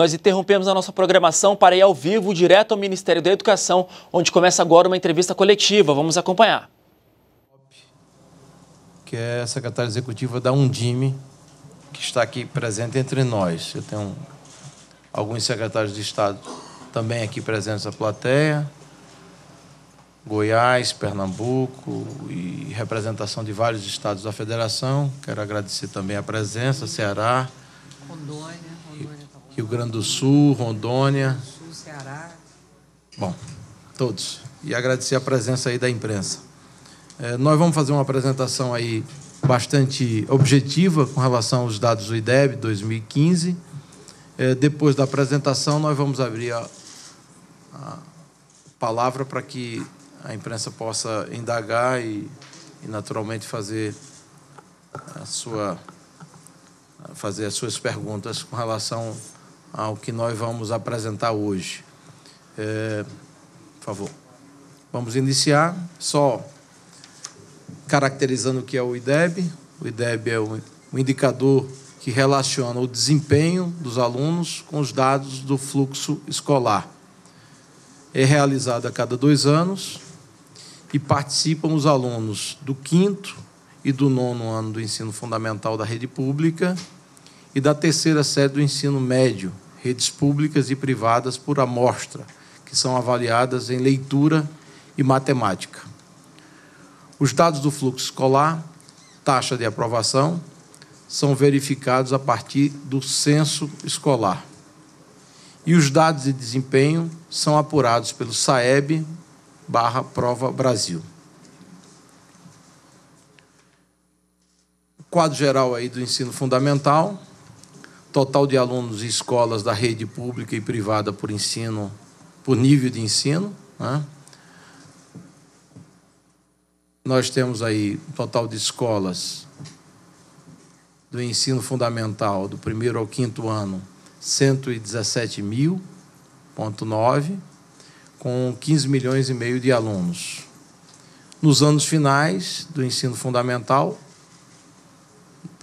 Nós interrompemos a nossa programação para ir ao vivo direto ao Ministério da Educação, onde começa agora uma entrevista coletiva. Vamos acompanhar. Que é a secretária executiva da Undime, que está aqui presente entre nós. Eu tenho alguns secretários de Estado também aqui presentes na plateia. Goiás, Pernambuco e representação de vários estados da federação. Quero agradecer também a presença, Ceará. Rondônia. Rio Grande do Sul, Rondônia. Sul, Ceará. Bom, todos. E agradecer a presença aí da imprensa. É, nós vamos fazer uma apresentação aí bastante objetiva com relação aos dados do IDEB 2015. É, depois da apresentação, nós vamos abrir a, a palavra para que a imprensa possa indagar e, e naturalmente fazer a sua fazer as suas perguntas com relação ao que nós vamos apresentar hoje. É, por favor. Vamos iniciar só caracterizando o que é o IDEB. O IDEB é o indicador que relaciona o desempenho dos alunos com os dados do fluxo escolar. É realizado a cada dois anos e participam os alunos do quinto e do nono ano do ensino fundamental da rede pública e da terceira série do ensino médio, redes públicas e privadas por amostra, que são avaliadas em leitura e matemática. Os dados do fluxo escolar, taxa de aprovação, são verificados a partir do censo escolar. E os dados de desempenho são apurados pelo SAEB barra Prova Brasil. O quadro geral aí do ensino fundamental, total de alunos e escolas da rede pública e privada por ensino, por nível de ensino. Né? Nós temos aí um total de escolas do ensino fundamental do primeiro ao quinto ano, 117.000.9, com 15 milhões e meio de alunos. Nos anos finais do ensino fundamental,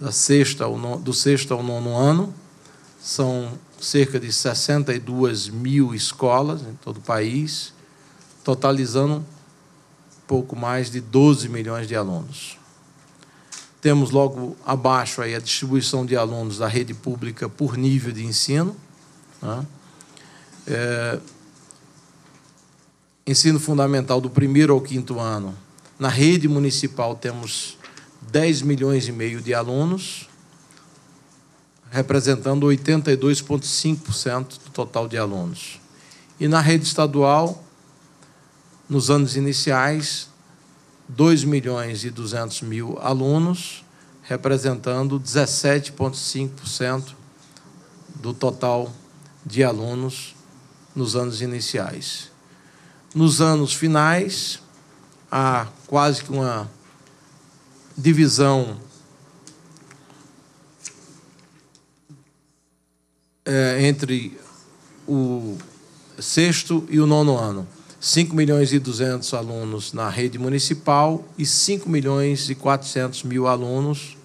da sexta ao nono, do sexto ao nono ano. São cerca de 62 mil escolas em todo o país, totalizando pouco mais de 12 milhões de alunos. Temos logo abaixo aí a distribuição de alunos da rede pública por nível de ensino. Né? É, ensino fundamental do primeiro ao quinto ano. Na rede municipal temos 10 milhões e meio de alunos, representando 82,5% do total de alunos. E na rede estadual, nos anos iniciais, 2 milhões e 200 mil alunos, representando 17,5% do total de alunos nos anos iniciais. Nos anos finais, há quase que uma divisão é, entre o sexto e o nono ano. 5 milhões e 200 alunos na rede municipal e 5 milhões e 400 mil alunos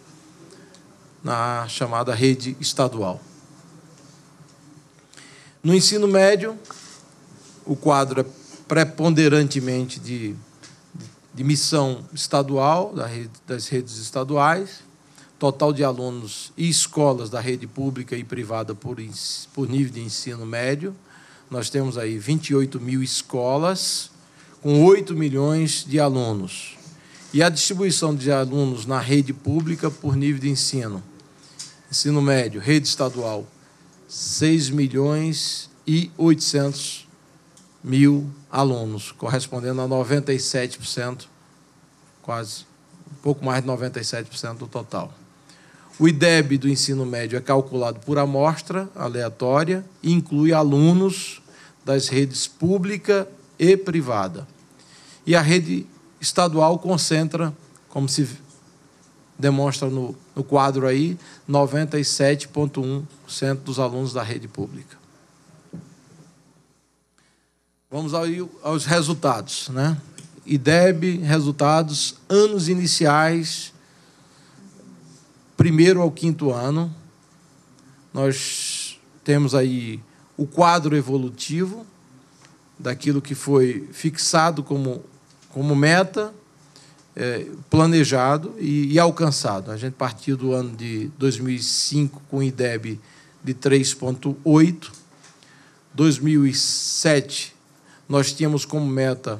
na chamada rede estadual. No ensino médio, o quadro é preponderantemente de de missão estadual, das redes estaduais, total de alunos e escolas da rede pública e privada por, por nível de ensino médio. Nós temos aí 28 mil escolas com 8 milhões de alunos. E a distribuição de alunos na rede pública por nível de ensino. Ensino médio, rede estadual, 6 milhões e 800 mil alunos, correspondendo a 97% quase um pouco mais de 97% do total. O IDEB do ensino médio é calculado por amostra aleatória e inclui alunos das redes pública e privada. E a rede estadual concentra, como se demonstra no, no quadro aí, 97,1% dos alunos da rede pública. Vamos ao, aos resultados, né? IDEB, resultados, anos iniciais, primeiro ao quinto ano. Nós temos aí o quadro evolutivo daquilo que foi fixado como, como meta, é, planejado e, e, alcançado. A gente partiu do ano de 2005 com o IDEB de 3,8. 2007, nós tínhamos como meta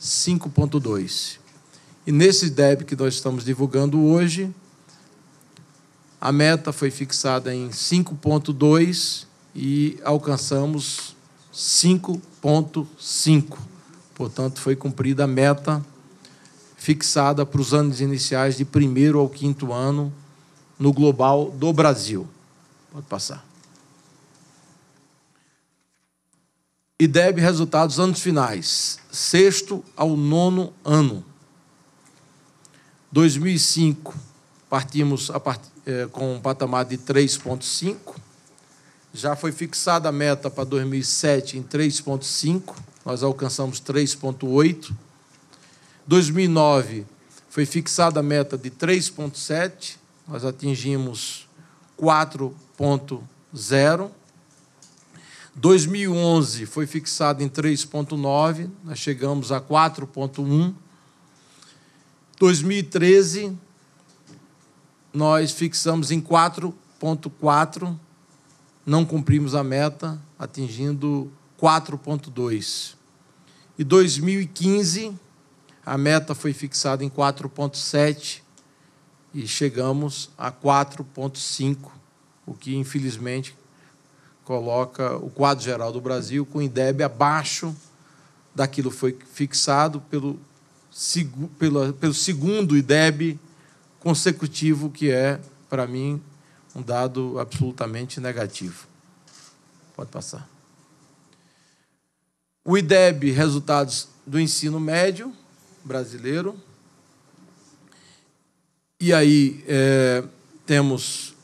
5.2. E nesse DEB que nós estamos divulgando hoje, a meta foi fixada em 5.2 e alcançamos 5.5. Portanto, foi cumprida a meta fixada para os anos iniciais de primeiro ao quinto ano no global do Brasil. Pode passar. e deve resultados anos finais, sexto ao nono ano. 2005, partimos part... É, com um patamar de 3,5. Já foi fixada a meta para 2007 em 3,5, nós alcançamos 3,8. 2009, foi fixada a meta de 3,7, nós atingimos 4,0. 2011 foi fixado em 3,9, nós chegamos a 4,1. 2013, nós fixamos em 4,4, não cumprimos a meta, atingindo 4,2. E 2015, a meta foi fixada em 4,7 e chegamos a 4,5, o que infelizmente coloca o quadro geral do Brasil com o Ideb abaixo daquilo que foi fixado pelo, pelo, pelo segundo IDEB consecutivo, que é, para mim, um dado absolutamente negativo. Pode passar. O IDEB, resultados do ensino médio brasileiro. E aí é, temos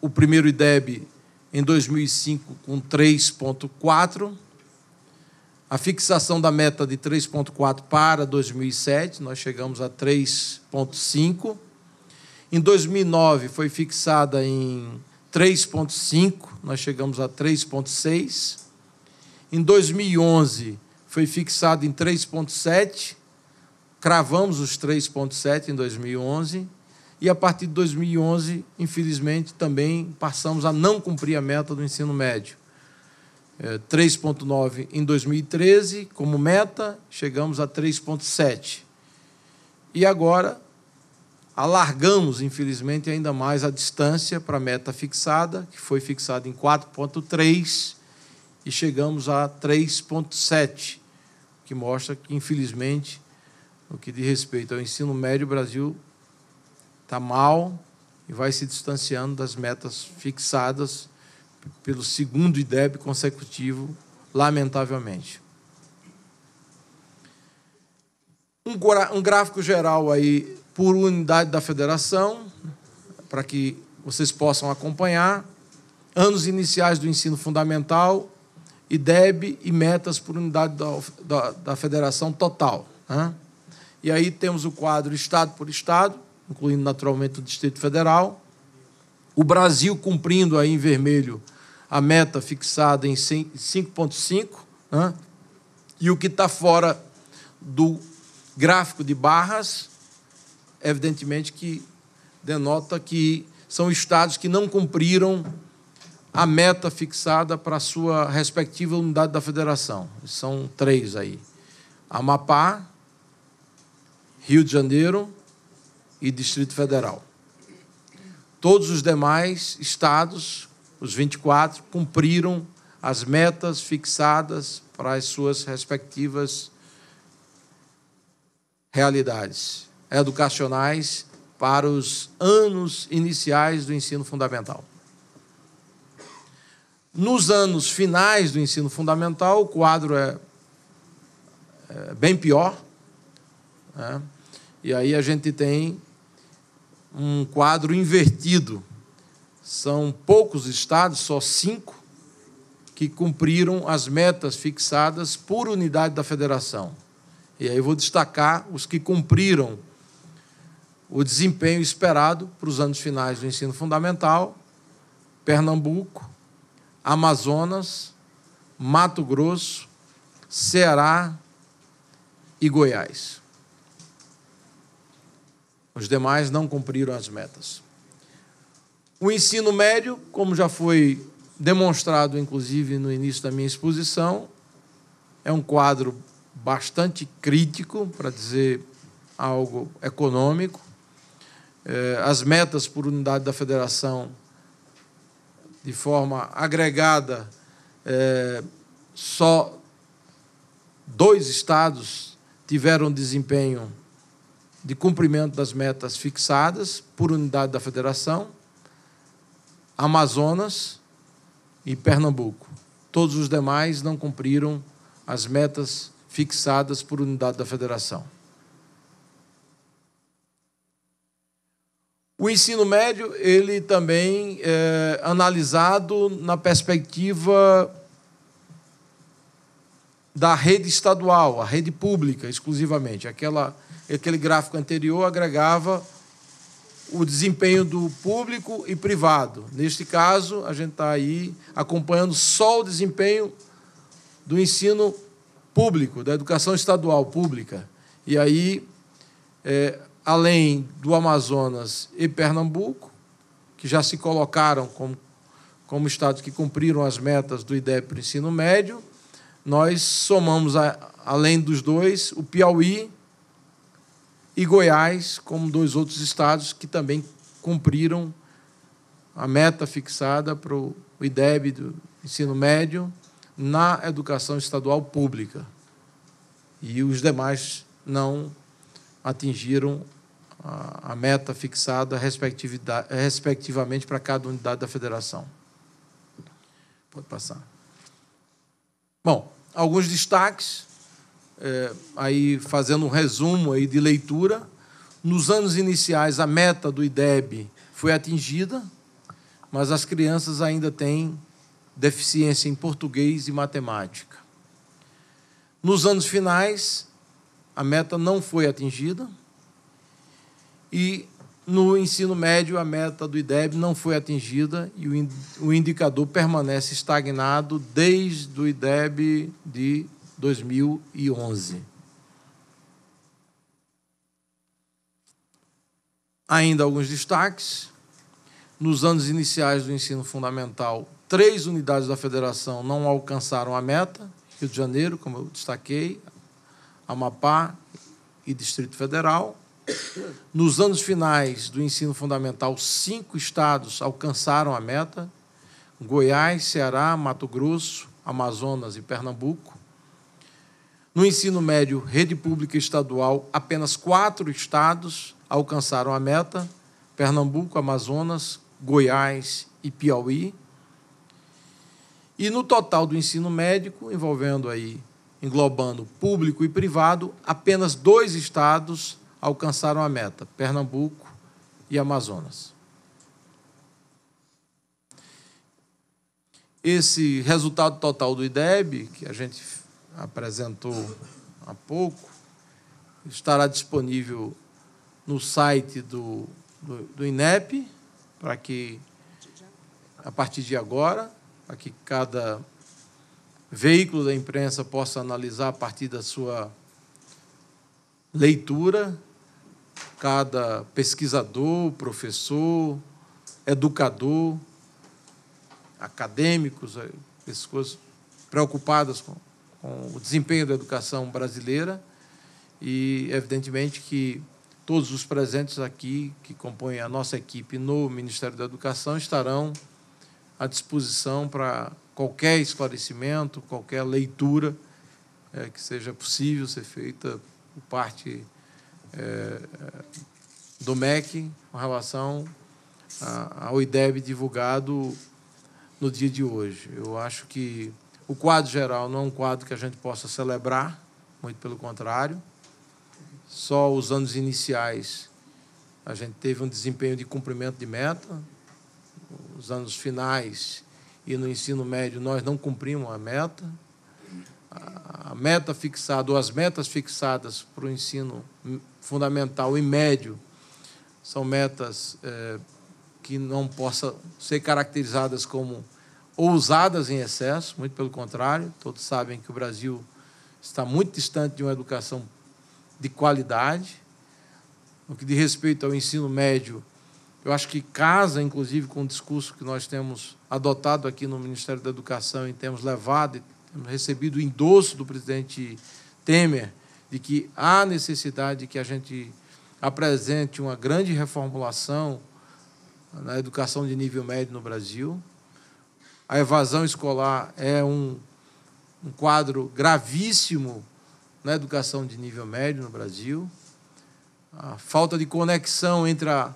o primeiro IDEB em 2005 com 3,4, a fixação da meta de 3,4 para 2007, nós chegamos a 3,5. Em 2009 foi fixada em 3,5, nós chegamos a 3,6. Em 2011 foi fixado em 3,7, cravamos os 3,7 em 2011 e a partir de 2011, infelizmente, também passamos a não cumprir a meta do ensino médio. É, 3,9 em 2013 como meta, chegamos a 3,7. E agora alargamos, infelizmente, ainda mais a distância para a meta fixada, que foi fixada em 4,3 e chegamos a 3,7, que mostra que, infelizmente, no que diz respeito ao ensino médio, o Brasil está mal e vai se distanciando das metas fixadas pelo segundo IDEB consecutivo, lamentavelmente. Um, gráfico geral aí por unidade da federação, para que vocês possam acompanhar. Anos iniciais do ensino fundamental, IDEB e metas por unidade da, da, da federação total. Né? E aí temos o quadro estado por estado, incluindo naturalmente o Distrito Federal. O Brasil cumprindo aí em vermelho a meta fixada em 5,5, né? e o que está fora do gráfico de barras, evidentemente que denota que são estados que não cumpriram a meta fixada para a sua respectiva unidade da federação. São três aí: Amapá, Rio de Janeiro e Distrito Federal. Todos os demais estados, os 24, cumpriram as metas fixadas para as suas respectivas realidades educacionais para os anos iniciais do ensino fundamental. Nos anos finais do ensino fundamental, o quadro é, é bem pior, né? e aí a gente tem um quadro invertido. São poucos estados, só cinco, que cumpriram as metas fixadas por unidade da federação. E aí eu vou destacar os que cumpriram o desempenho esperado para os anos finais do ensino fundamental: Pernambuco, Amazonas, Mato Grosso, Ceará e Goiás. Os demais não cumpriram as metas. O ensino médio, como já foi demonstrado, inclusive, no início da minha exposição, é um quadro bastante crítico, para dizer algo econômico. É, as metas por unidade da federação, de forma agregada, é, só dois estados tiveram desempenho de cumprimento das metas fixadas por unidade da federação, Amazonas e Pernambuco. Todos os demais não cumpriram as metas fixadas por unidade da federação. O ensino médio, ele também é analisado na perspectiva da rede estadual, a rede pública exclusivamente, aquela aquele gráfico anterior agregava o desempenho do público e privado. Neste caso, a gente está aí acompanhando só o desempenho do ensino público, da educação estadual pública. E aí, é, além do Amazonas e Pernambuco, que já se colocaram como, como estados que cumpriram as metas do IDEP para o ensino médio, nós somamos, a, além dos dois, o Piauí, e Goiás, como dois outros estados que também cumpriram a meta fixada para o IDEB do ensino médio na educação estadual pública. E os demais não atingiram a, meta fixada respectivamente para cada unidade da federação. Pode passar. Bom, alguns destaques é, aí fazendo um resumo aí de leitura, nos anos iniciais a meta do IDEB foi atingida, mas as crianças ainda têm deficiência em português e matemática. Nos anos finais, a meta não foi atingida e no ensino médio a meta do IDEB não foi atingida e o indicador permanece estagnado desde o IDEB de 2011. Ainda alguns destaques. Nos anos iniciais do ensino fundamental, três unidades da federação não alcançaram a meta: Rio de Janeiro, como eu destaquei, Amapá e Distrito Federal. Nos anos finais do ensino fundamental, cinco estados alcançaram a meta: Goiás, Ceará, Mato Grosso, Amazonas e Pernambuco. No ensino médio, rede pública estadual, apenas quatro estados alcançaram a meta: Pernambuco, Amazonas, Goiás e Piauí. E no total do ensino médico, envolvendo aí, englobando público e privado, apenas dois estados alcançaram a meta: Pernambuco e Amazonas. Esse resultado total do IDEB, que a gente apresentou há pouco, estará disponível no site do, do, do INEP, para que, a partir de agora, para que cada veículo da imprensa possa analisar a partir da sua leitura, cada pesquisador, professor, educador, acadêmicos, eh, pessoas preocupadas com com o desempenho da educação brasileira e, evidentemente, que todos os presentes aqui que compõem a nossa equipe no Ministério da Educação estarão à disposição para qualquer esclarecimento, qualquer leitura é, que seja possível ser feita por parte é, do MEC com relação ao IDEB divulgado no dia de hoje. Eu acho que o quadro geral não é um quadro que a gente possa celebrar, muito pelo contrário. Só os anos iniciais a gente teve um desempenho de cumprimento de meta. Os anos finais e no ensino médio nós não cumprimos a meta. A meta fixada ou as metas fixadas para o ensino fundamental e médio são metas eh, que não possam ser caracterizadas como ou usadas em excesso, muito pelo contrário, todos sabem que o Brasil está muito distante de uma educação de qualidade. No que diz respeito ao ensino médio, eu acho que casa, inclusive, com o discurso que nós temos adotado aqui no Ministério da Educação e temos levado, e temos recebido o endosso do presidente Temer, de que há necessidade de que a gente apresente uma grande reformulação na educação de nível médio no Brasil a evasão escolar é um, um quadro gravíssimo na educação de nível médio no Brasil, a falta de conexão entre a,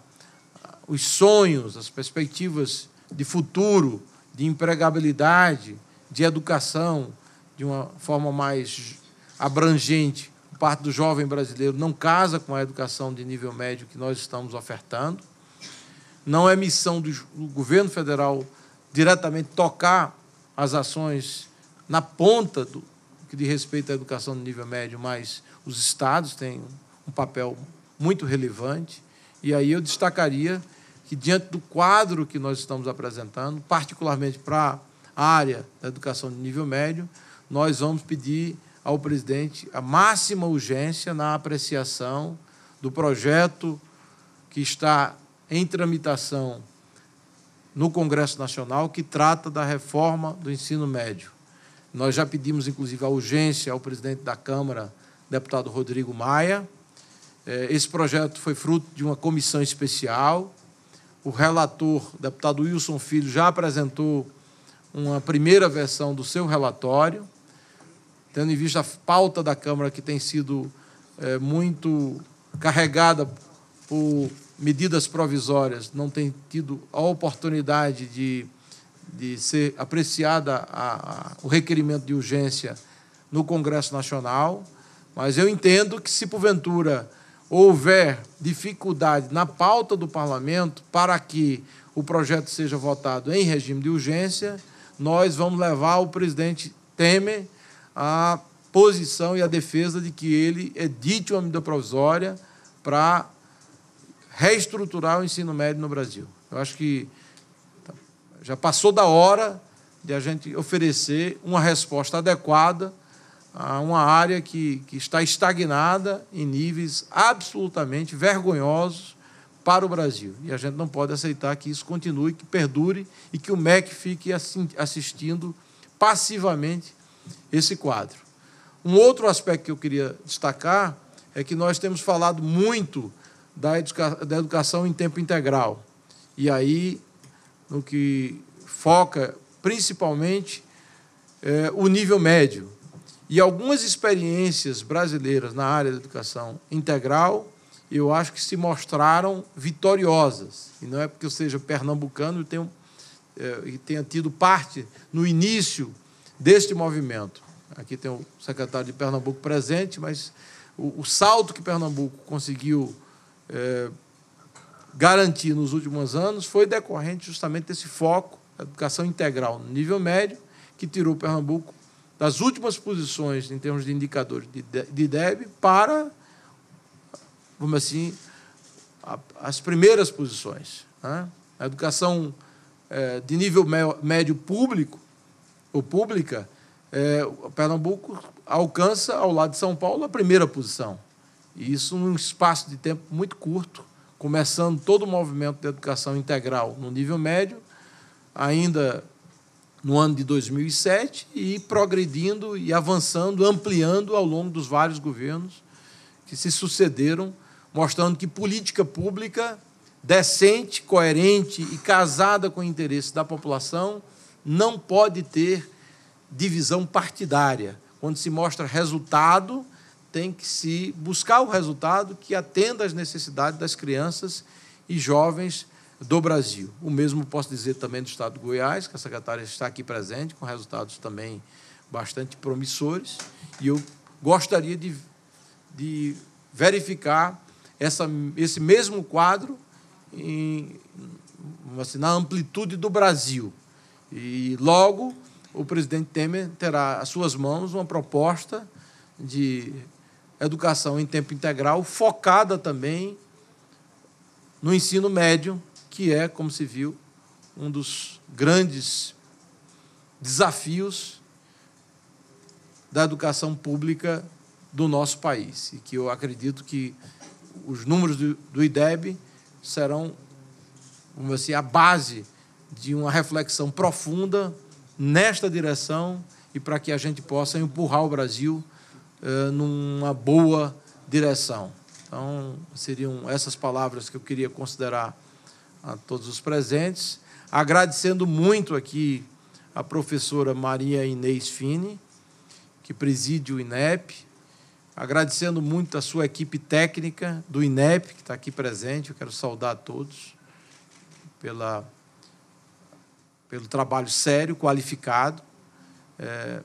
os sonhos, as perspectivas de futuro, de empregabilidade, de educação, de uma forma mais abrangente, parte do jovem brasileiro não casa com a educação de nível médio que nós estamos ofertando. Não é missão do governo federal diretamente tocar as ações na ponta do que diz respeito à educação do nível médio, mas os estados têm um papel muito relevante. E aí eu destacaria que, diante do quadro que nós estamos apresentando, particularmente para a área da educação de nível médio, nós vamos pedir ao presidente a máxima urgência na apreciação do projeto que está em tramitação no Congresso Nacional que trata da reforma do ensino médio. Nós já pedimos, inclusive, a urgência ao presidente da Câmara, deputado Rodrigo Maia. Eh, esse projeto foi fruto de uma comissão especial. O relator, deputado Wilson Filho, já apresentou uma primeira versão do seu relatório, tendo em vista a pauta da Câmara, que tem sido eh, muito carregada por medidas provisórias, não tem tido a oportunidade de, de ser apreciada a, a, o requerimento de urgência no Congresso Nacional, mas eu entendo que se porventura houver dificuldade na pauta do parlamento para que o projeto seja votado em regime de urgência, nós vamos levar o presidente Temer à posição e à defesa de que ele edite uma medida provisória para reestruturar o ensino médio no Brasil. Eu acho que já passou da hora de a gente oferecer uma resposta adequada a uma área que, que está estagnada em níveis absolutamente vergonhosos para o Brasil. E a gente não pode aceitar que isso continue, que perdure e que o MEC fique assistindo passivamente esse quadro. Um outro aspecto que eu queria destacar é que nós temos falado muito da, educa da educação em tempo integral. E aí, no que foca principalmente é, o nível médio. E algumas experiências brasileiras na área da educação integral, eu acho que se mostraram vitoriosas. E não é porque eu seja pernambucano e tenho, eh, e tenha tido parte no início deste movimento. Aqui tem o secretário de Pernambuco presente, mas o, o salto que Pernambuco conseguiu é, garantir nos últimos anos foi decorrente justamente desse foco da educação integral no nível médio, que tirou o Pernambuco das últimas posições em termos de indicadores de, de DEB para, vamos assim, as primeiras posições. Né? A educação é, de nível médio público ou pública, é, Pernambuco alcança, ao lado de São Paulo, a primeira posição. E isso num espaço de tempo muito curto, começando todo o movimento de educação integral no nível médio, ainda no ano de 2007, e progredindo e avançando, ampliando ao longo dos vários governos que se sucederam, mostrando que política pública decente, coerente e casada com o interesse da população não pode ter divisão partidária. Quando se mostra resultado, tem que se buscar o resultado que atenda às necessidades das crianças e jovens do Brasil. O mesmo posso dizer também do Estado de Goiás, que a secretária está aqui presente, com resultados também bastante promissores, e eu gostaria de, de verificar essa, esse mesmo quadro em, assim, na amplitude do Brasil. E logo o presidente Temer terá às suas mãos uma proposta de educação em tempo integral, focada também no ensino médio, que é, como se viu, um dos grandes desafios da educação pública do nosso país. E que eu acredito que os números do, IDEB serão vamos dizer, assim, a base de uma reflexão profunda nesta direção e para que a gente possa empurrar o Brasil eh, numa boa direção. Então, seriam essas palavras que eu queria considerar a todos os presentes. Agradecendo muito aqui a professora Maria Inês Fini, que preside o INEP. Agradecendo muito a sua equipe técnica do INEP, que está aqui presente. Eu quero saudar a todos pela, pelo trabalho sério, qualificado. É,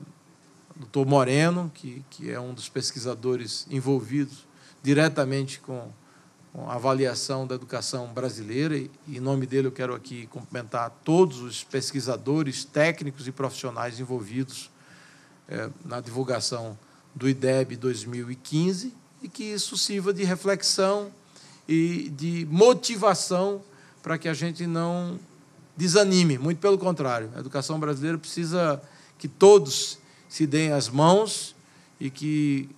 doutor Moreno, que, que é um dos pesquisadores envolvidos diretamente com, com a avaliação da educação brasileira, e em nome dele eu quero aqui cumprimentar todos os pesquisadores, técnicos e profissionais envolvidos é, na divulgação do IDEB 2015, e que isso sirva de reflexão e de motivação para que a gente não desanime, muito pelo contrário. A educação brasileira precisa que todos se deem as mãos e que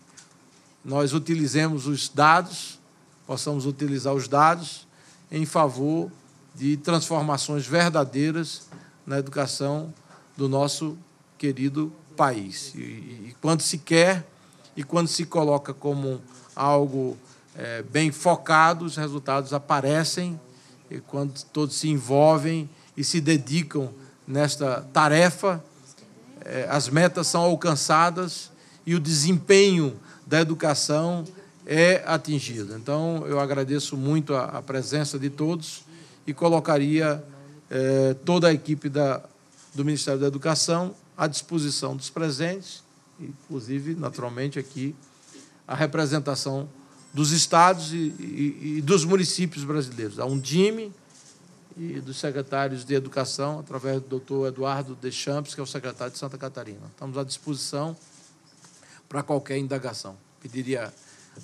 nós utilizemos os dados, possamos utilizar os dados em favor de transformações verdadeiras na educação do nosso querido país. E, e quando se quer e quando se coloca como algo é, bem focado, os resultados aparecem e quando todos se envolvem e se dedicam nesta tarefa, é, as metas são alcançadas e o desempenho da educação é atingido. Então, eu agradeço muito a, a presença de todos e colocaria é, toda a equipe da, do Ministério da Educação à disposição dos presentes, inclusive, naturalmente, aqui a representação dos estados e, e, e dos municípios brasileiros. A DIME e dos secretários de Educação, através do doutor Eduardo Deschamps, que é o secretário de Santa Catarina. Estamos à disposição para qualquer indagação. Pediria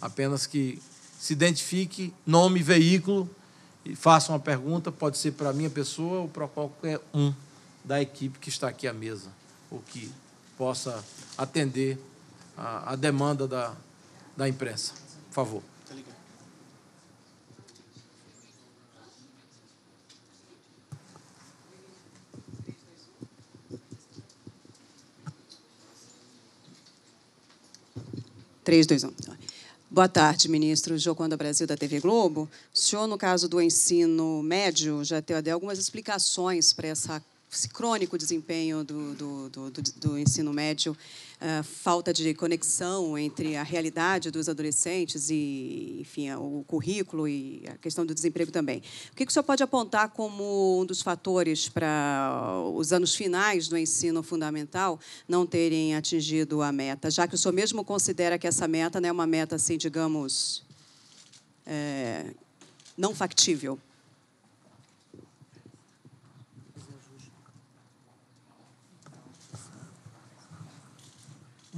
apenas que se identifique, nome, veículo, e faça uma pergunta, pode ser para a minha pessoa ou para qualquer um da equipe que está aqui à mesa, ou que possa atender a, a demanda da, da imprensa. Por favor. 3, 2, 1. Boa tarde, ministro Joconda Brasil da TV Globo. O senhor, no caso do ensino médio, já deu algumas explicações para essa crônico desempenho do, do, do, do ensino médio, ah, falta de conexão entre a realidade dos adolescentes e, enfim, o currículo e a questão do desemprego também. O que, o senhor pode apontar como um dos fatores para os anos finais do ensino fundamental não terem atingido a meta, já que o senhor mesmo considera que essa meta não é uma meta, assim, digamos, é, não factível?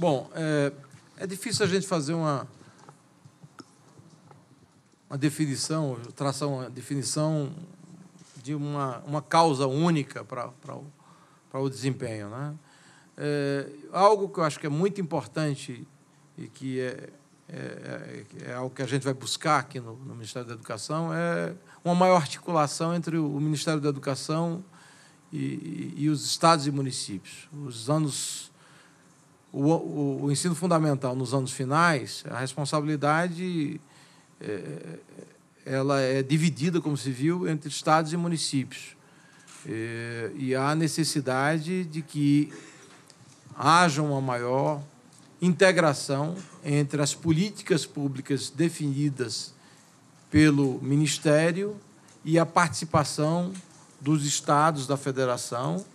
Bom, é, é difícil a gente fazer uma, uma definição, traçar uma definição de uma, uma causa única para, para, o, o desempenho. Né? É, algo que eu acho que é muito importante e que é, é, é, é algo que a gente vai buscar aqui no, no, Ministério da Educação é uma maior articulação entre o Ministério da Educação e, e, e os estados e municípios. Os anos o, o, o ensino fundamental nos anos finais, a responsabilidade é, ela é dividida, como se viu, entre estados e municípios. É, e há necessidade de que haja uma maior integração entre as políticas públicas definidas pelo Ministério e a participação dos estados da federação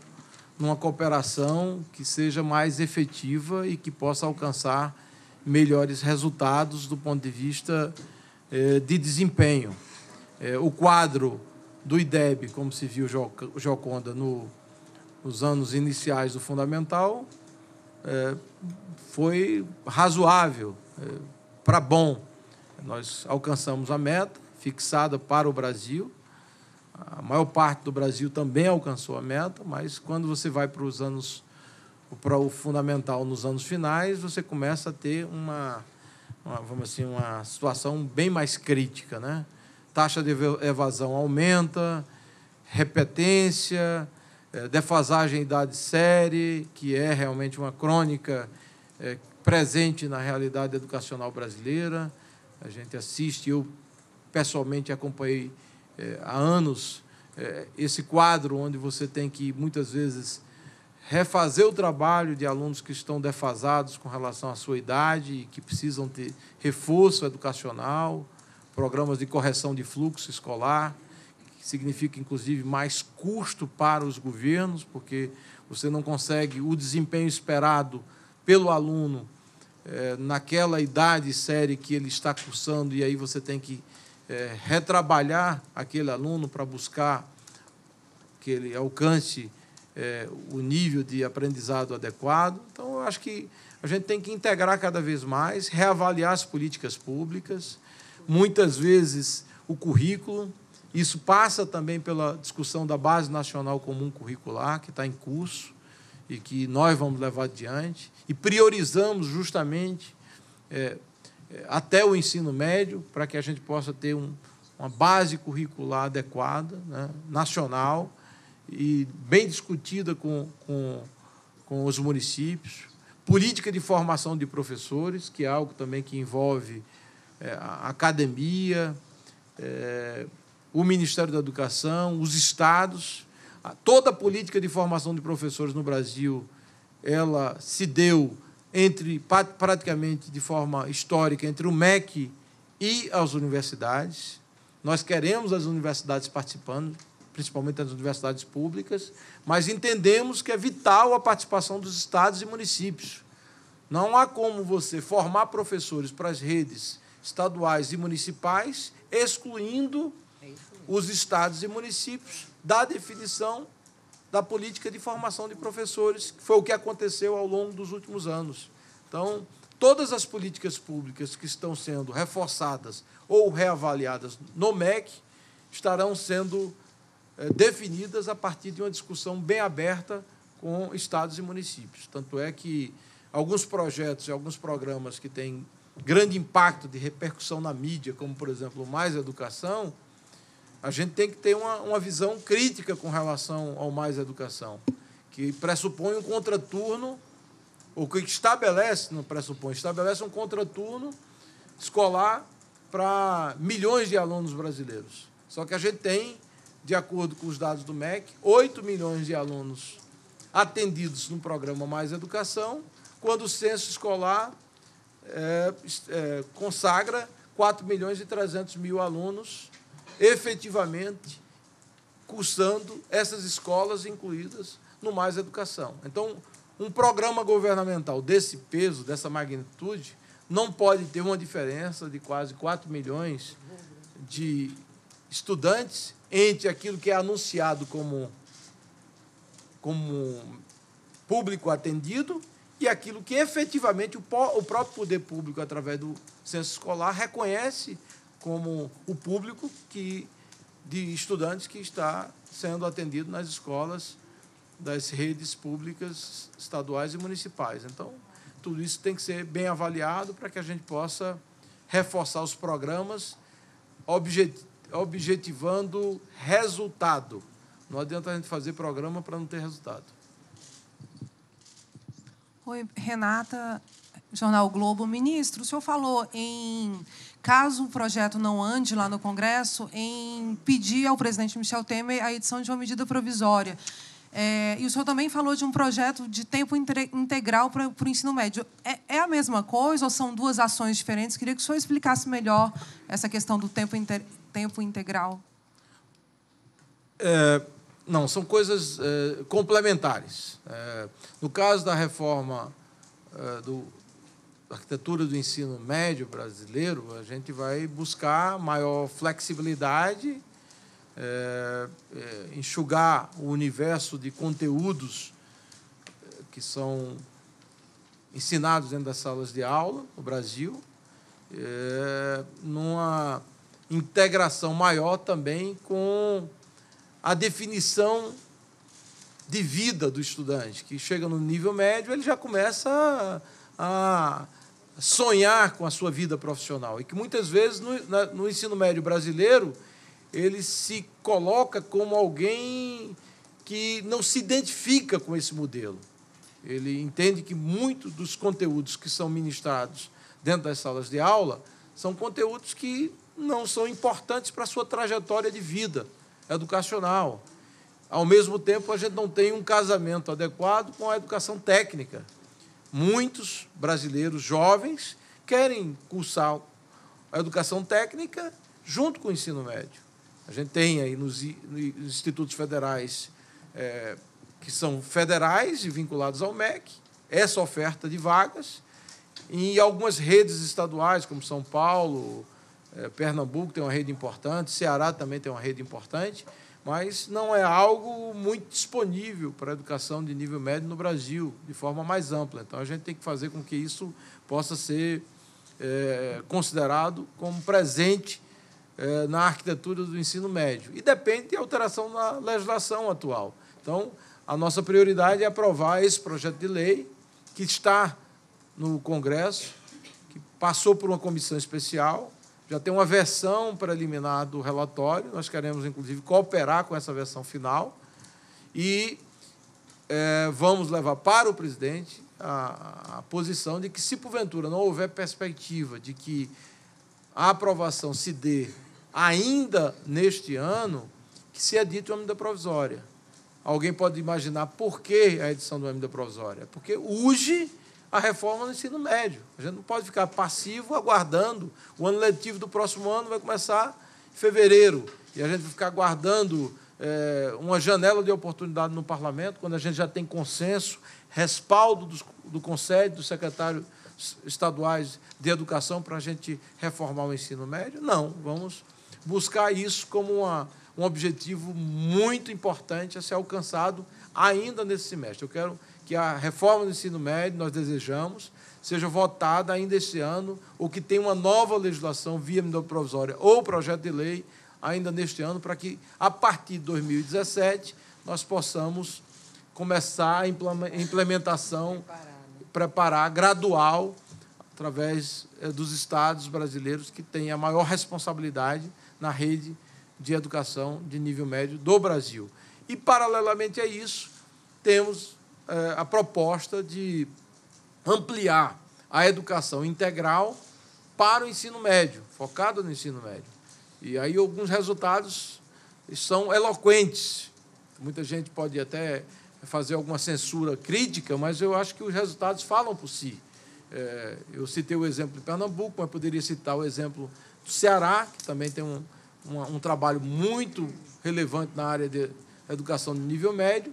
numa cooperação que seja mais efetiva e que possa alcançar melhores resultados do ponto de vista eh, de desempenho. Eh, o quadro do IDEB, como se viu Joconda nos anos iniciais do Fundamental, eh, foi razoável, para bom. Nós alcançamos a meta fixada para o Brasil, a maior parte do Brasil também alcançou a meta, mas quando você vai para os anos para o fundamental nos anos finais, você começa a ter uma, uma, vamos assim, uma situação bem mais crítica, né? Taxa de evasão aumenta, repetência, eh, defasagem idade-série, que é realmente uma crônica eh, presente na realidade educacional brasileira. A gente assiste, eu pessoalmente acompanhei é, há anos é, esse quadro onde você tem que muitas vezes refazer o trabalho de alunos que estão defasados com relação à sua idade e que precisam ter reforço educacional, programas de correção de fluxo escolar, que significa inclusive mais custo para os governos, porque você não consegue o desempenho esperado pelo aluno é, naquela idade série que ele está cursando e aí você tem que é, retrabalhar aquele aluno para buscar que ele alcance é, o nível de aprendizado adequado. Então, eu acho que a gente tem que integrar cada vez mais, reavaliar as políticas públicas, muitas vezes o currículo. Isso passa também pela discussão da Base Nacional Comum Curricular, que está em curso e que nós vamos levar adiante, e priorizamos justamente é, eh, até o ensino médio, para que a gente possa ter um, uma base curricular adequada, né, nacional, e bem discutida com, com, com os municípios. Política de formação de professores, que é algo também que envolve é, a academia, é, o Ministério da Educação, os estados. Toda a política de formação de professores no Brasil ela se deu entre praticamente de forma histórica entre o MEC e as universidades. Nós queremos as universidades participando, principalmente as universidades públicas, mas entendemos que é vital a participação dos estados e municípios. Não há como você formar professores para as redes estaduais e municipais, excluindo é os estados e municípios da definição da política de formação de professores, que foi o que aconteceu ao longo dos últimos anos. Então, todas as políticas públicas que estão sendo reforçadas ou reavaliadas no MEC estarão sendo eh, definidas a partir de uma discussão bem aberta com estados e municípios. Tanto é que alguns projetos e alguns programas que têm grande impacto de repercussão na mídia, como, por exemplo, o Mais Educação, a gente tem que ter uma, uma visão crítica com relação ao mais educação, que pressupõe um contraturno, ou que estabelece, não pressupõe, estabelece um contraturno escolar para milhões de alunos brasileiros. Só que a gente tem, de acordo com os dados do MEC, 8 milhões de alunos atendidos no programa Mais Educação, quando o censo escolar é, é, consagra 4 milhões e 300 mil alunos efetivamente cursando essas escolas incluídas no Mais Educação. Então, um programa governamental desse peso, dessa magnitude, não pode ter uma diferença de quase 4 milhões de estudantes entre aquilo que é anunciado como, como público atendido e aquilo que efetivamente o, próprio poder público, através do censo escolar, reconhece como o público que, de estudantes que está sendo atendido nas escolas das redes públicas estaduais e municipais. Então, tudo isso tem que ser bem avaliado para que a gente possa reforçar os programas objet objetivando resultado. Não adianta a gente fazer programa para não ter resultado. Oi, Renata, Jornal Globo. Ministro, o senhor falou em caso o projeto não ande lá no Congresso, em pedir ao presidente Michel Temer a edição de uma medida provisória. É, e o senhor também falou de um projeto de tempo integral para, para o ensino médio. É, é, a mesma coisa ou são duas ações diferentes? Queria que o senhor explicasse melhor essa questão do tempo, inter, tempo integral. É, não, são coisas é, complementares. É, no caso da reforma é, do arquitetura do ensino médio brasileiro, a gente vai buscar maior flexibilidade, é, é, enxugar o universo de conteúdos eh, que são ensinados dentro das salas de aula no Brasil, é, numa integração maior também com a definição de vida do estudante, que chega no nível médio, ele já começa a, a sonhar com a sua vida profissional. E que muitas vezes no, na, no ensino médio brasileiro ele se coloca como alguém que não se identifica com esse modelo. Ele entende que muitos dos conteúdos que são ministrados dentro das salas de aula são conteúdos que não são importantes para a sua trajetória de vida educacional. Ao mesmo tempo, a gente não tem um casamento adequado com a educação técnica. Muitos brasileiros jovens querem cursar a educação técnica junto com o ensino médio. A gente tem aí nos, institutos federais é, que são federais e vinculados ao MEC essa oferta de vagas. Em algumas redes estaduais, como São Paulo, é, Pernambuco tem uma rede importante, Ceará também tem uma rede importante mas não é algo muito disponível para a educação de nível médio no Brasil, de forma mais ampla. Então, a gente tem que fazer com que isso possa ser é, considerado como presente é, na arquitetura do ensino médio. E depende de alteração na legislação atual. Então, a nossa prioridade é aprovar esse projeto de lei que está no Congresso, que passou por uma comissão especial, já tem uma versão preliminar do relatório, nós queremos, inclusive, cooperar com essa versão final e é, vamos levar para o presidente a, a posição de que, se porventura não houver perspectiva de que a aprovação se dê ainda neste ano, que se edite uma medida provisória. Alguém pode imaginar por que a edição de uma medida provisória? Porque urge a reforma do ensino médio. A gente não pode ficar passivo aguardando. O ano letivo do próximo ano vai começar em fevereiro e a gente vai ficar aguardando é, uma janela de oportunidade no parlamento, quando a gente já tem consenso, respaldo dos, do Conselho, dos secretários estaduais de educação para a gente reformar o ensino médio? Não, vamos buscar isso como uma, um objetivo muito importante a ser alcançado ainda nesse semestre. Eu quero que a reforma do ensino médio, nós desejamos, seja votada ainda este ano, ou que tenha uma nova legislação via medida provisória ou projeto de lei ainda neste ano, para que, a partir de 2017, nós possamos começar a implementação preparar, preparar gradual, através eh, dos estados brasileiros que têm a maior responsabilidade na rede de educação de nível médio do Brasil. E, paralelamente a isso, temos eh, a proposta de ampliar a educação integral para o ensino médio, focado no ensino médio. E aí alguns resultados são eloquentes. Muita gente pode até fazer alguma censura crítica, mas eu acho que os resultados falam por si. Eh, eu citei o exemplo de Pernambuco, mas poderia citar o exemplo do Ceará, que também tem um, um, um trabalho muito relevante na área de educação de nível médio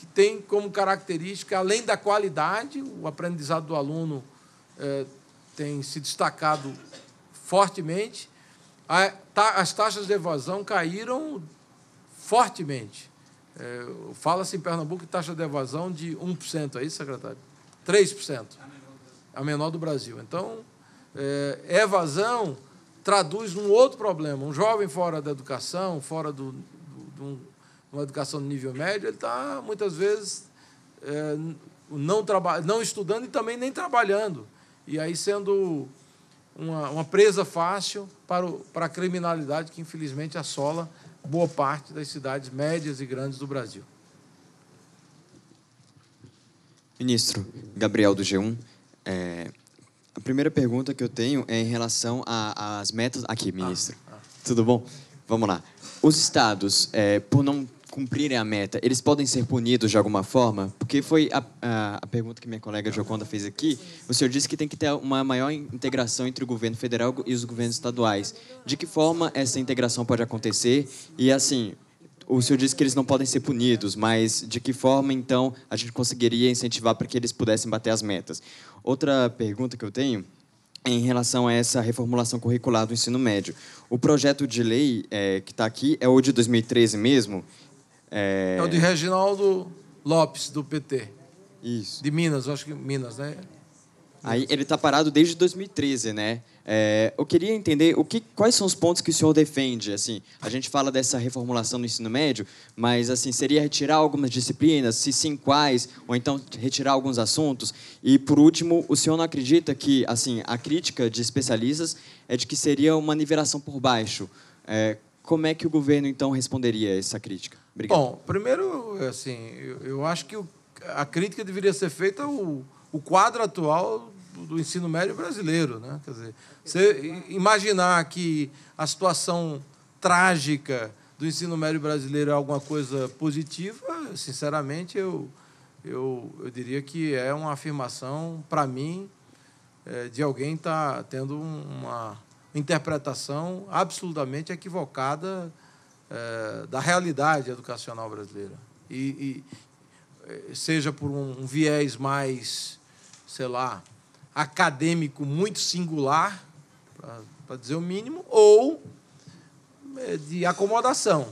que tem como característica, além da qualidade, o aprendizado do aluno é, tem se destacado fortemente, a, ta, as taxas de evasão caíram fortemente. É, Fala-se em Pernambuco taxa de evasão de 1%, é secretário? 3%. A menor do Brasil. Então, é, evasão traduz um outro problema. Um jovem fora da educação, fora do uma educação de nível médio, ele está, muitas vezes, é, não, não estudando e também nem trabalhando. E aí sendo uma, uma presa fácil para, o, para a criminalidade que, infelizmente, assola boa parte das cidades médias e grandes do Brasil. Ministro, Gabriel do G1. É, a primeira pergunta que eu tenho é em relação às metas. Aqui, ministro. Ah, ah. Tudo bom? Vamos lá. Os estados, é, por não cumprirem a meta, eles podem ser punidos de alguma forma? Porque foi a, a, a, pergunta que minha colega Joconda fez aqui. O senhor disse que tem que ter uma maior integração entre o governo federal e os governos estaduais. De que forma essa integração pode acontecer? E, assim, o senhor disse que eles não podem ser punidos, mas de que forma, então, a gente conseguiria incentivar para que eles pudessem bater as metas? Outra pergunta que eu tenho é em relação a essa reformulação curricular do ensino médio. O projeto de lei é, que está aqui é o de 2013 mesmo, é... é o de Reginaldo Lopes, do PT. Isso. De Minas, eu acho que Minas, né? Aí ele está parado desde 2013, né? É, eu queria entender o que, quais são os pontos que o senhor defende. Assim, a gente fala dessa reformulação do ensino médio, mas assim seria retirar algumas disciplinas, se sim quais, ou então retirar alguns assuntos. E por último, o senhor não acredita que assim a crítica de especialistas é de que seria uma nivelação por baixo? É, como é que o governo então responderia a essa crítica? Obrigado. Bom, primeiro, assim, eu, eu acho que o, a crítica deveria ser feita ao o quadro atual do ensino médio brasileiro, né? Quer dizer, você imaginar que a situação trágica do ensino médio brasileiro é alguma coisa positiva, sinceramente, eu, eu, eu diria que é uma afirmação, para mim, é, de alguém estar tá tendo uma interpretação absolutamente equivocada é, da realidade educacional brasileira. E, e é, seja por um, um viés mais, sei lá, acadêmico muito singular, para dizer o mínimo, ou é, de acomodação.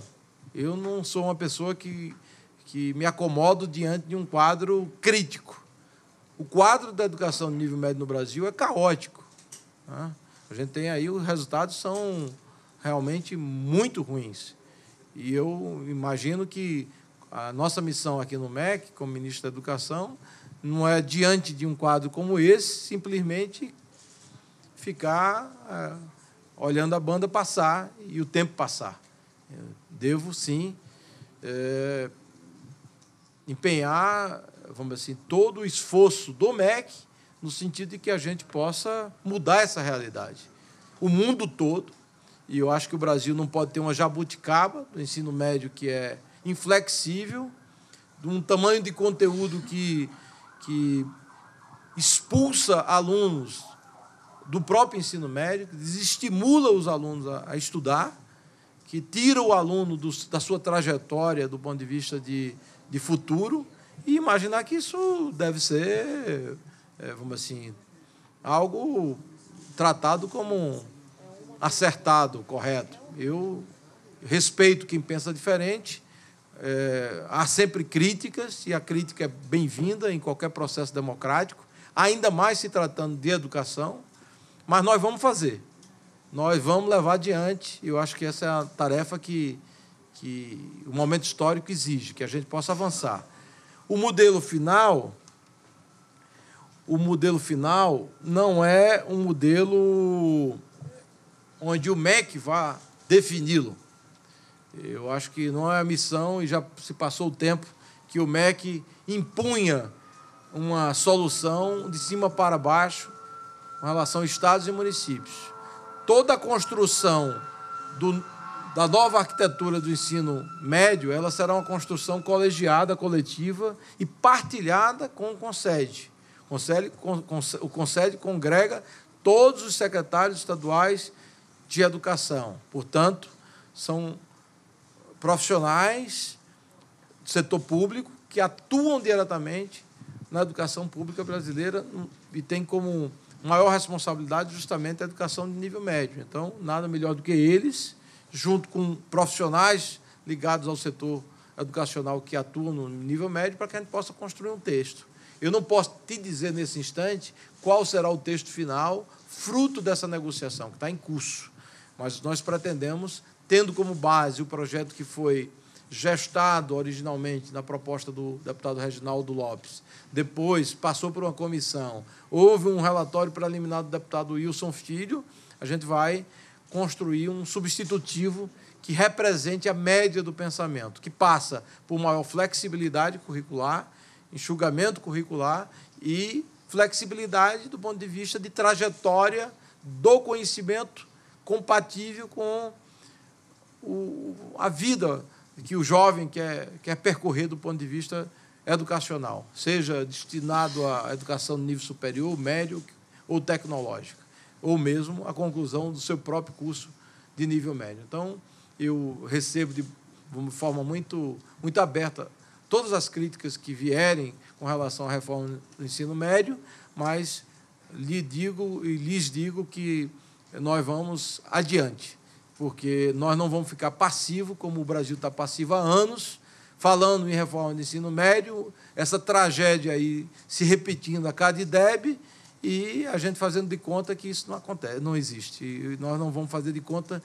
Eu não sou uma pessoa que, que me acomodo diante de um quadro crítico. O quadro da educação de nível médio no Brasil é caótico. Né? A gente tem aí, os resultados são realmente muito ruins. E eu imagino que a nossa missão aqui no MEC, como ministro da Educação, não é diante de um quadro como esse simplesmente ficar é, olhando a banda passar e o tempo passar. Eu devo sim é, empenhar, vamos assim, todo o esforço do MEC no sentido de que a gente possa mudar essa realidade. O mundo todo e eu acho que o Brasil não pode ter uma jabuticaba do ensino médio que é inflexível, de um tamanho de conteúdo que, que expulsa alunos do próprio ensino médio, que desestimula os alunos a, a estudar, que tira o aluno do, da sua trajetória do ponto de vista de, de futuro, e imaginar que isso deve ser, é, vamos assim, algo tratado como um acertado, correto. Eu respeito quem pensa diferente. É, há sempre críticas, e a crítica é bem-vinda em qualquer processo democrático, ainda mais se tratando de educação. Mas nós vamos fazer. Nós vamos levar adiante. Eu acho que essa é a tarefa que, que o momento histórico exige, que a gente possa avançar. O modelo final, o modelo final não é um modelo onde o MEC vá defini-lo. Eu acho que não é a missão e já se passou o tempo que o MEC impunha uma solução de cima para baixo com relação a estados e municípios. Toda a construção do, da nova arquitetura do ensino médio, ela será uma construção colegiada, coletiva e partilhada com o Concede. O Concede congrega todos os secretários estaduais de educação. Portanto, são profissionais do setor público que atuam diretamente na educação pública brasileira e tem como maior responsabilidade justamente a educação de nível médio. Então, nada melhor do que eles, junto com profissionais ligados ao setor educacional que atuam no nível médio, para que a gente possa construir um texto. Eu não posso te dizer nesse instante qual será o texto final, fruto dessa negociação que está em curso. Mas nós pretendemos, tendo como base o projeto que foi gestado originalmente na proposta do deputado Reginaldo Lopes, depois passou por uma comissão, houve um relatório preliminar do deputado Wilson Filho, a gente vai construir um substitutivo que represente a média do pensamento, que passa por maior flexibilidade curricular, enxugamento curricular e flexibilidade do ponto de vista de trajetória do conhecimento compatível com o, a vida que o jovem quer, quer percorrer do ponto de vista educacional, seja destinado à educação de nível superior, médio ou tecnológica, ou mesmo a conclusão do seu próprio curso de nível médio. Então, eu recebo de uma forma muito, muito aberta todas as críticas que vierem com relação à reforma do ensino médio, mas lhe digo e lhes digo que nós vamos adiante, porque nós não vamos ficar passivo, como o Brasil está passivo há anos, falando em reforma do ensino médio, essa tragédia aí se repetindo a cada IDEB e a gente fazendo de conta que isso não acontece, não existe. E nós não vamos fazer de conta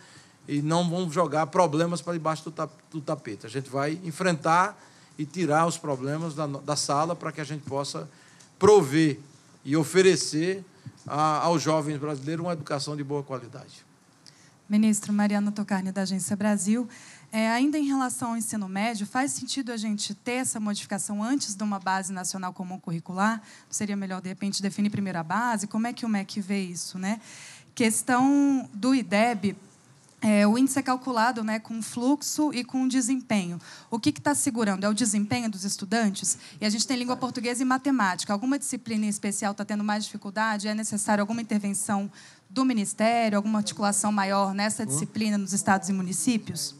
e não vamos jogar problemas para debaixo do tapete. A gente vai enfrentar e tirar os problemas da, da sala para que a gente possa prover e oferecer a, aos jovens brasileiros uma educação de boa qualidade. Ministro Mariano Tocarni, da Agência Brasil. É, ainda em relação ao ensino médio, faz sentido a gente ter essa modificação antes de uma base nacional comum curricular? Seria melhor, de repente, definir primeiro a base? Como é que o MEC vê isso? Né? Questão do IDEB, é, o índice é calculado né, com fluxo e com desempenho. O que está segurando? É o desempenho dos estudantes? E a gente tem língua portuguesa e matemática. Alguma disciplina em especial está tendo mais dificuldade? É necessário alguma intervenção do Ministério, alguma articulação maior nessa uhum. disciplina nos estados e municípios?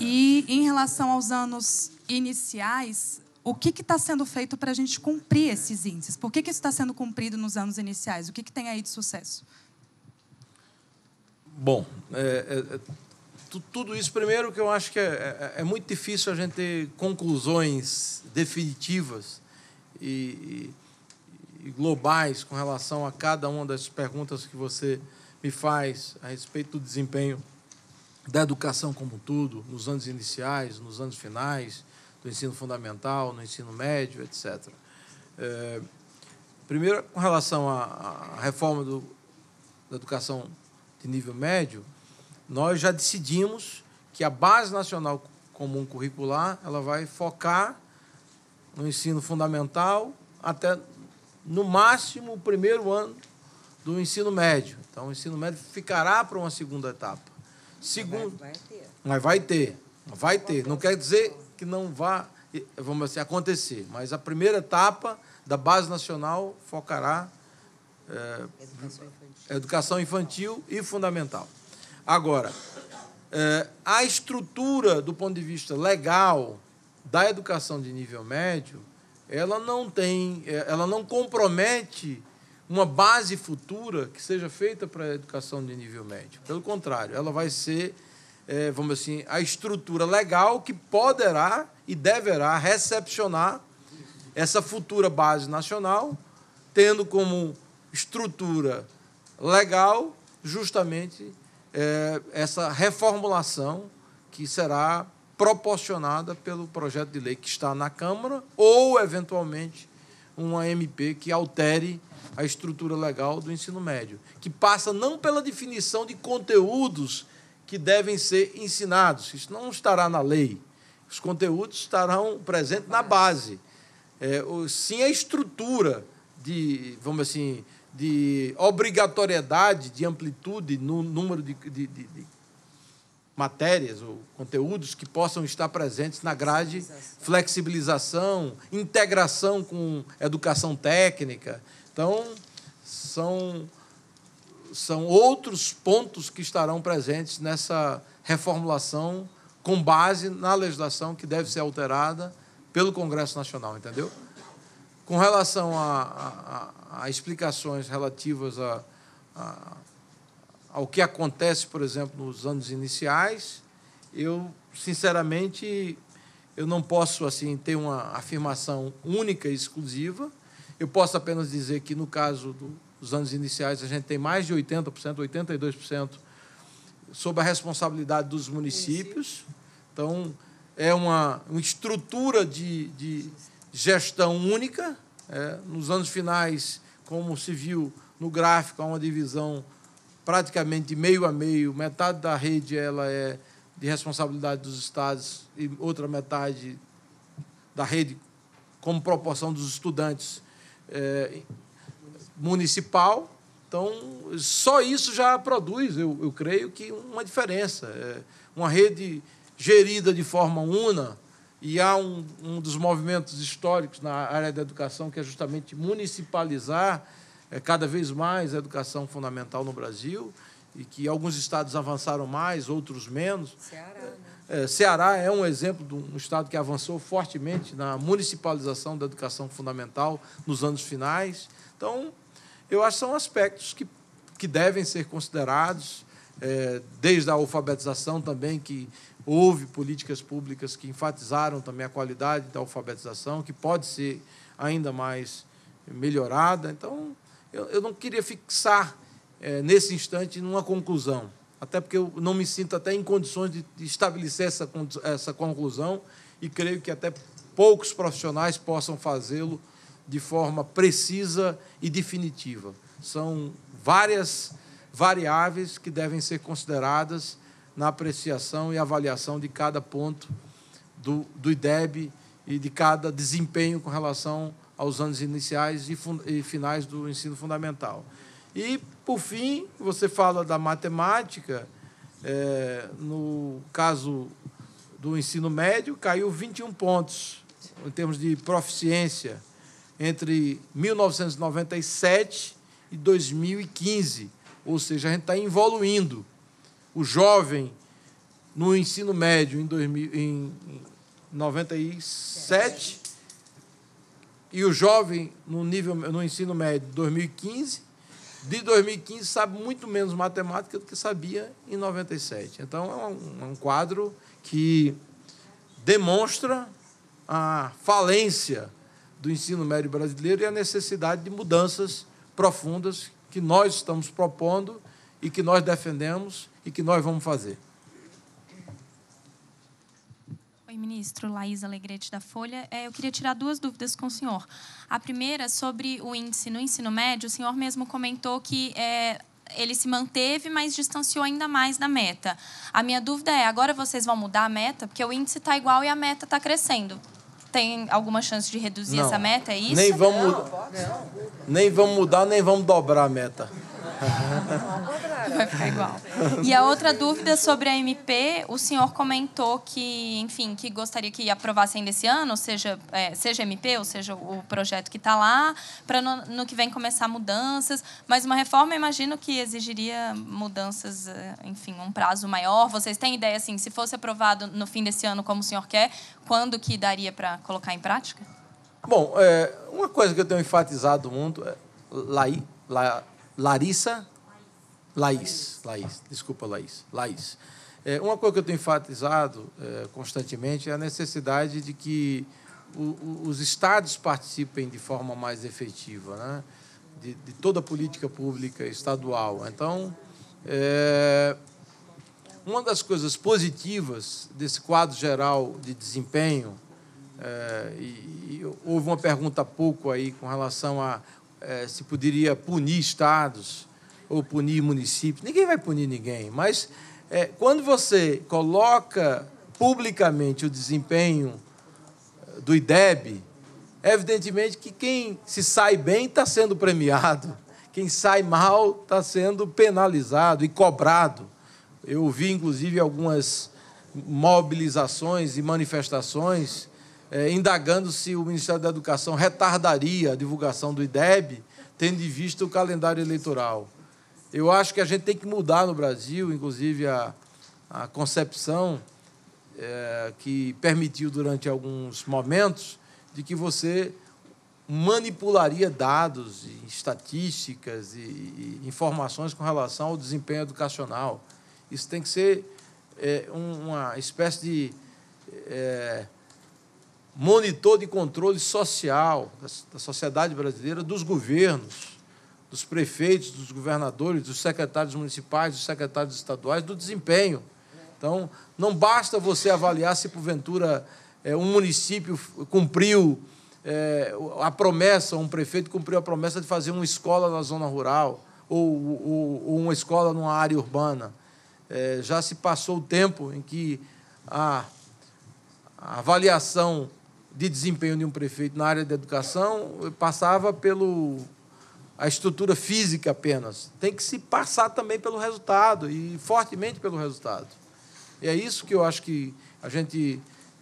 E em relação aos anos iniciais, o que está sendo feito para a gente cumprir esses índices? Por que, que isso está sendo cumprido nos anos iniciais? O que, que tem aí de sucesso? Bom, é, é, é tudo isso, primeiro, que eu acho que é, é, é, muito difícil a gente ter conclusões definitivas e, e, e globais com relação a cada uma das perguntas que você me faz a respeito do desempenho da educação como um tudo, nos anos iniciais, nos anos finais, do ensino fundamental, no ensino médio, etc. É, primeiro, com relação à, à reforma do, da educação de nível médio, nós já decidimos que a base nacional comum curricular ela vai focar no ensino fundamental até no máximo o primeiro ano do ensino médio. Então, o ensino médio ficará para uma segunda etapa. Segundo, vai, ter. Mas vai ter, vai ter. Não quer dizer que não vá, vamos dizer assim, acontecer. Mas a primeira etapa da base nacional focará é, educação, infantil. e fundamental. Agora, é, a estrutura do ponto de vista legal da educação de nível médio, ela não tem, é, ela não compromete uma base futura que seja feita para a educação de nível médio. Pelo contrário, ela vai ser, é, vamos assim, a estrutura legal que poderá e deverá recepcionar essa futura base nacional, tendo como estrutura legal, justamente é, essa reformulação que será proporcionada pelo projeto de lei que está na Câmara ou, eventualmente, uma MP que altere a estrutura legal do ensino médio, que passa não pela definição de conteúdos que devem ser ensinados, isso não estará na lei. Os conteúdos estarão presentes na base. É, sim, a estrutura de, vamos assim, de obrigatoriedade de amplitude no número de, de, de, de matérias ou conteúdos que possam estar presentes na grade, flexibilização, integração com educação técnica. Então, são, são outros pontos que estarão presentes nessa reformulação com base na legislação que deve ser alterada pelo Congresso Nacional, entendeu? Com relação a, a explicações relativas a, a, ao que acontece, por exemplo, nos anos iniciais, eu, sinceramente, eu não posso assim ter uma afirmação única e exclusiva. Eu posso apenas dizer que, no caso do, dos anos iniciais, a gente tem mais de 80%, 82% sob a responsabilidade dos municípios. Então, é uma, uma estrutura de, de gestão única. É, nos anos finais, como se viu no gráfico, há uma divisão praticamente meio a meio, metade da rede ela é de responsabilidade dos estados e outra metade da rede como proporção dos estudantes é, municipal. Então, só isso já produz, eu, eu creio, que uma diferença. É, uma rede gerida de forma una, e há um, um dos movimentos históricos na área da educação que é justamente municipalizar é, cada vez mais a educação fundamental no Brasil e que alguns estados avançaram mais, outros menos. Ceará, né? é, Ceará é um exemplo de um estado que avançou fortemente na municipalização da educação fundamental nos anos finais. Então, eu acho que são aspectos que, que devem ser considerados, é, desde a alfabetização também, que Houve políticas públicas que enfatizaram também a qualidade da alfabetização, que pode ser ainda mais melhorada. Então, eu, eu não queria fixar é, nesse instante numa conclusão, até porque eu não me sinto até em condições de, de estabelecer essa, essa conclusão e creio que até poucos profissionais possam fazê-lo de forma precisa e definitiva. São várias variáveis que devem ser consideradas na apreciação e avaliação de cada ponto do, do IDEB e de cada desempenho com relação aos anos iniciais e, e finais do ensino fundamental. E, por fim, você fala da matemática. É, no caso do ensino médio, caiu 21 pontos em termos de proficiência entre 1997 e 2015. Ou seja, a gente está evoluindo o jovem no ensino médio em, 2000, em 97 e o jovem no nível no ensino médio 2015 de 2015 sabe muito menos matemática do que sabia em 97 então é um, é um quadro que demonstra a falência do ensino médio brasileiro e a necessidade de mudanças profundas que nós estamos propondo e que nós defendemos e que nós vamos fazer. Oi, ministro. Laís Alegrete da Folha. É, eu queria tirar duas dúvidas com o senhor. A primeira, sobre o índice no ensino médio, o senhor mesmo comentou que é, ele se manteve, mas distanciou ainda mais da meta. A minha dúvida é: agora vocês vão mudar a meta? Porque o índice está igual e a meta está crescendo. Tem alguma chance de reduzir não. essa meta? É isso? Nem vamos, não, não. nem vamos mudar, nem vamos dobrar a meta. vai ficar igual. E a outra dúvida sobre a MP, o senhor comentou que, enfim, que gostaria que aprovassem desse ano, seja, é, seja MP, ou seja, o projeto que está lá, para no, no, que vem começar mudanças. Mas uma reforma, imagino que exigiria mudanças, é, enfim, um prazo maior. Vocês têm ideia, assim, se fosse aprovado no fim desse ano, como o senhor quer, quando que daria para colocar em prática? Bom, é, uma coisa que eu tenho enfatizado muito, é, Laí, La, Larissa Laís, Laís, desculpa, Laís, Laís. É, uma coisa que eu tenho enfatizado é, constantemente é a necessidade de que o, o, os estados participem de forma mais efetiva, né? de, de toda a política pública estadual. Então, é, uma das coisas positivas desse quadro geral de desempenho, é, e, e, houve uma pergunta há pouco aí com relação a é, se poderia punir estados ou punir municípios, ninguém vai punir ninguém, mas é, quando você coloca publicamente o desempenho eh, do IDEB, é evidentemente que quem se sai bem está sendo premiado, quem sai mal está sendo penalizado e cobrado. Eu vi, inclusive, algumas mobilizações e manifestações é, indagando se o Ministério da Educação retardaria a divulgação do IDEB, tendo em vista o calendário eleitoral. Eu acho que a gente tem que mudar no Brasil, inclusive a, a concepção é, que permitiu durante alguns momentos de que você manipularia dados, e estatísticas e, e, informações com relação ao desempenho educacional. Isso tem que ser é, uma espécie de é, monitor de controle social da, da sociedade brasileira, dos governos dos prefeitos, dos governadores, dos secretários municipais, dos secretários estaduais, do desempenho. Então, não basta você avaliar se, porventura, é, um município cumpriu é, a promessa, um prefeito cumpriu a promessa de fazer uma escola na zona rural ou, uma escola numa área urbana. É, já se passou o tempo em que a avaliação de desempenho de um prefeito na área da educação passava pelo a estrutura física apenas. Tem que se passar também pelo resultado e fortemente pelo resultado. E é isso que eu acho que a gente,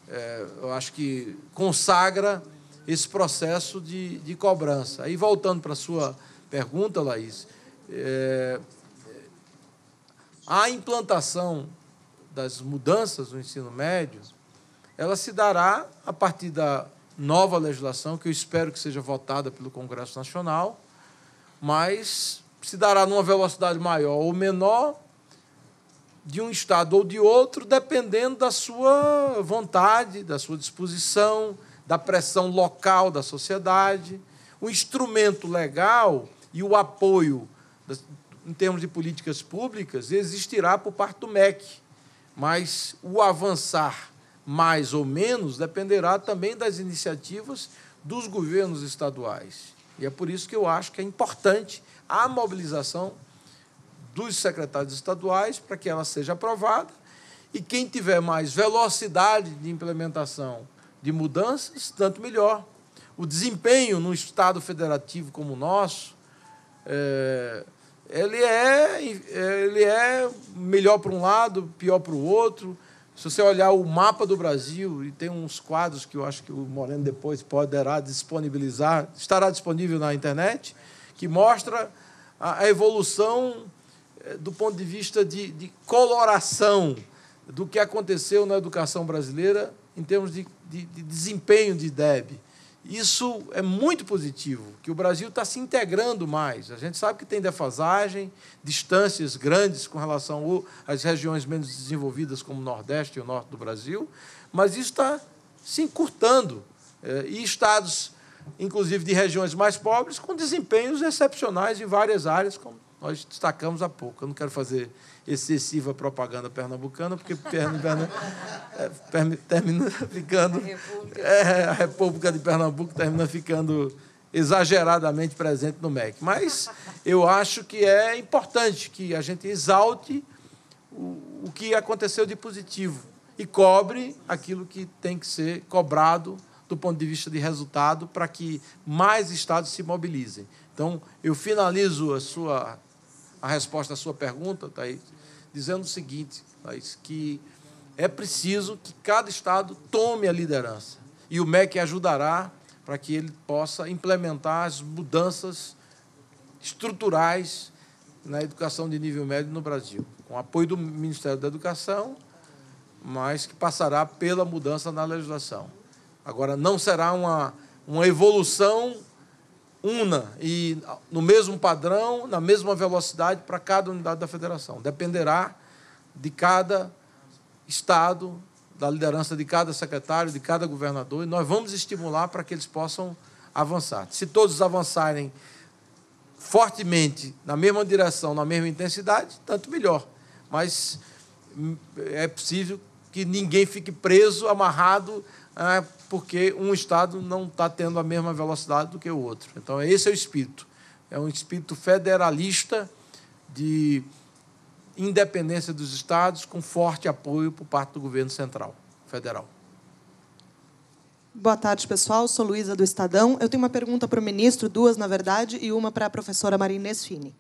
é, eu acho que consagra esse processo de, de cobrança. Aí voltando para a sua pergunta, Laís, é, a implantação das mudanças no ensino médio, ela se dará a partir da nova legislação que eu espero que seja votada pelo Congresso Nacional mas se dará numa velocidade maior ou menor de um estado ou de outro, dependendo da sua vontade, da sua disposição, da pressão local da sociedade. O instrumento legal e o apoio em termos de políticas públicas existirá por parte do MEC, mas o avançar mais ou menos dependerá também das iniciativas dos governos estaduais. E é por isso que eu acho que é importante a mobilização dos secretários estaduais para que ela seja aprovada. E quem tiver mais velocidade de implementação de mudanças, tanto melhor. O desempenho num Estado federativo como o nosso, é, ele, é, ele é melhor para um lado, pior para o outro. Se você olhar o mapa do Brasil, e tem uns quadros que eu acho que o Moreno depois poderá disponibilizar, estará disponível na internet, que mostra a evolução eh, do ponto de vista de, de coloração do que aconteceu na educação brasileira em termos de, de, de desempenho de DEB. Isso é muito positivo, que o Brasil está se integrando mais. A gente sabe que tem defasagem, distâncias grandes com relação às regiões menos desenvolvidas, como o Nordeste e o Norte do Brasil, mas isso está se encurtando. É, e estados, inclusive de regiões mais pobres, com desempenhos excepcionais em várias áreas, como nós destacamos há pouco. Eu não quero fazer excessiva propaganda pernambucana, porque Pernambuco é, termina ficando. É, a República de Pernambuco termina ficando exageradamente presente no MEC. Mas eu acho que é importante que a gente exalte o, o que aconteceu de positivo e cobre aquilo que tem que ser cobrado do ponto de vista de resultado para que mais estados se mobilizem. Então, eu finalizo a sua a resposta à sua pergunta, Thaís, dizendo o seguinte, Thaís, que é preciso que cada Estado tome a liderança. E o MEC ajudará para que ele possa implementar as mudanças estruturais na educação de nível médio no Brasil, com apoio do Ministério da Educação, mas que passará pela mudança na legislação. Agora, não será uma, uma evolução una e no mesmo padrão, na mesma velocidade para cada unidade da federação. Dependerá de cada estado, da liderança de cada secretário, de cada governador, e nós vamos estimular para que eles possam avançar. Se todos avançarem fortemente na mesma direção, na mesma intensidade, tanto melhor. Mas hum, é possível que ninguém fique preso, amarrado, ah, porque um Estado não está tendo a mesma velocidade do que o outro. Então, esse é o espírito. É um espírito federalista de independência dos Estados, com forte apoio por parte do governo central, federal. Boa tarde, pessoal. Sou Luísa do Estadão. Eu tenho uma pergunta para o ministro, duas, na verdade, e uma para a professora Marina Fini.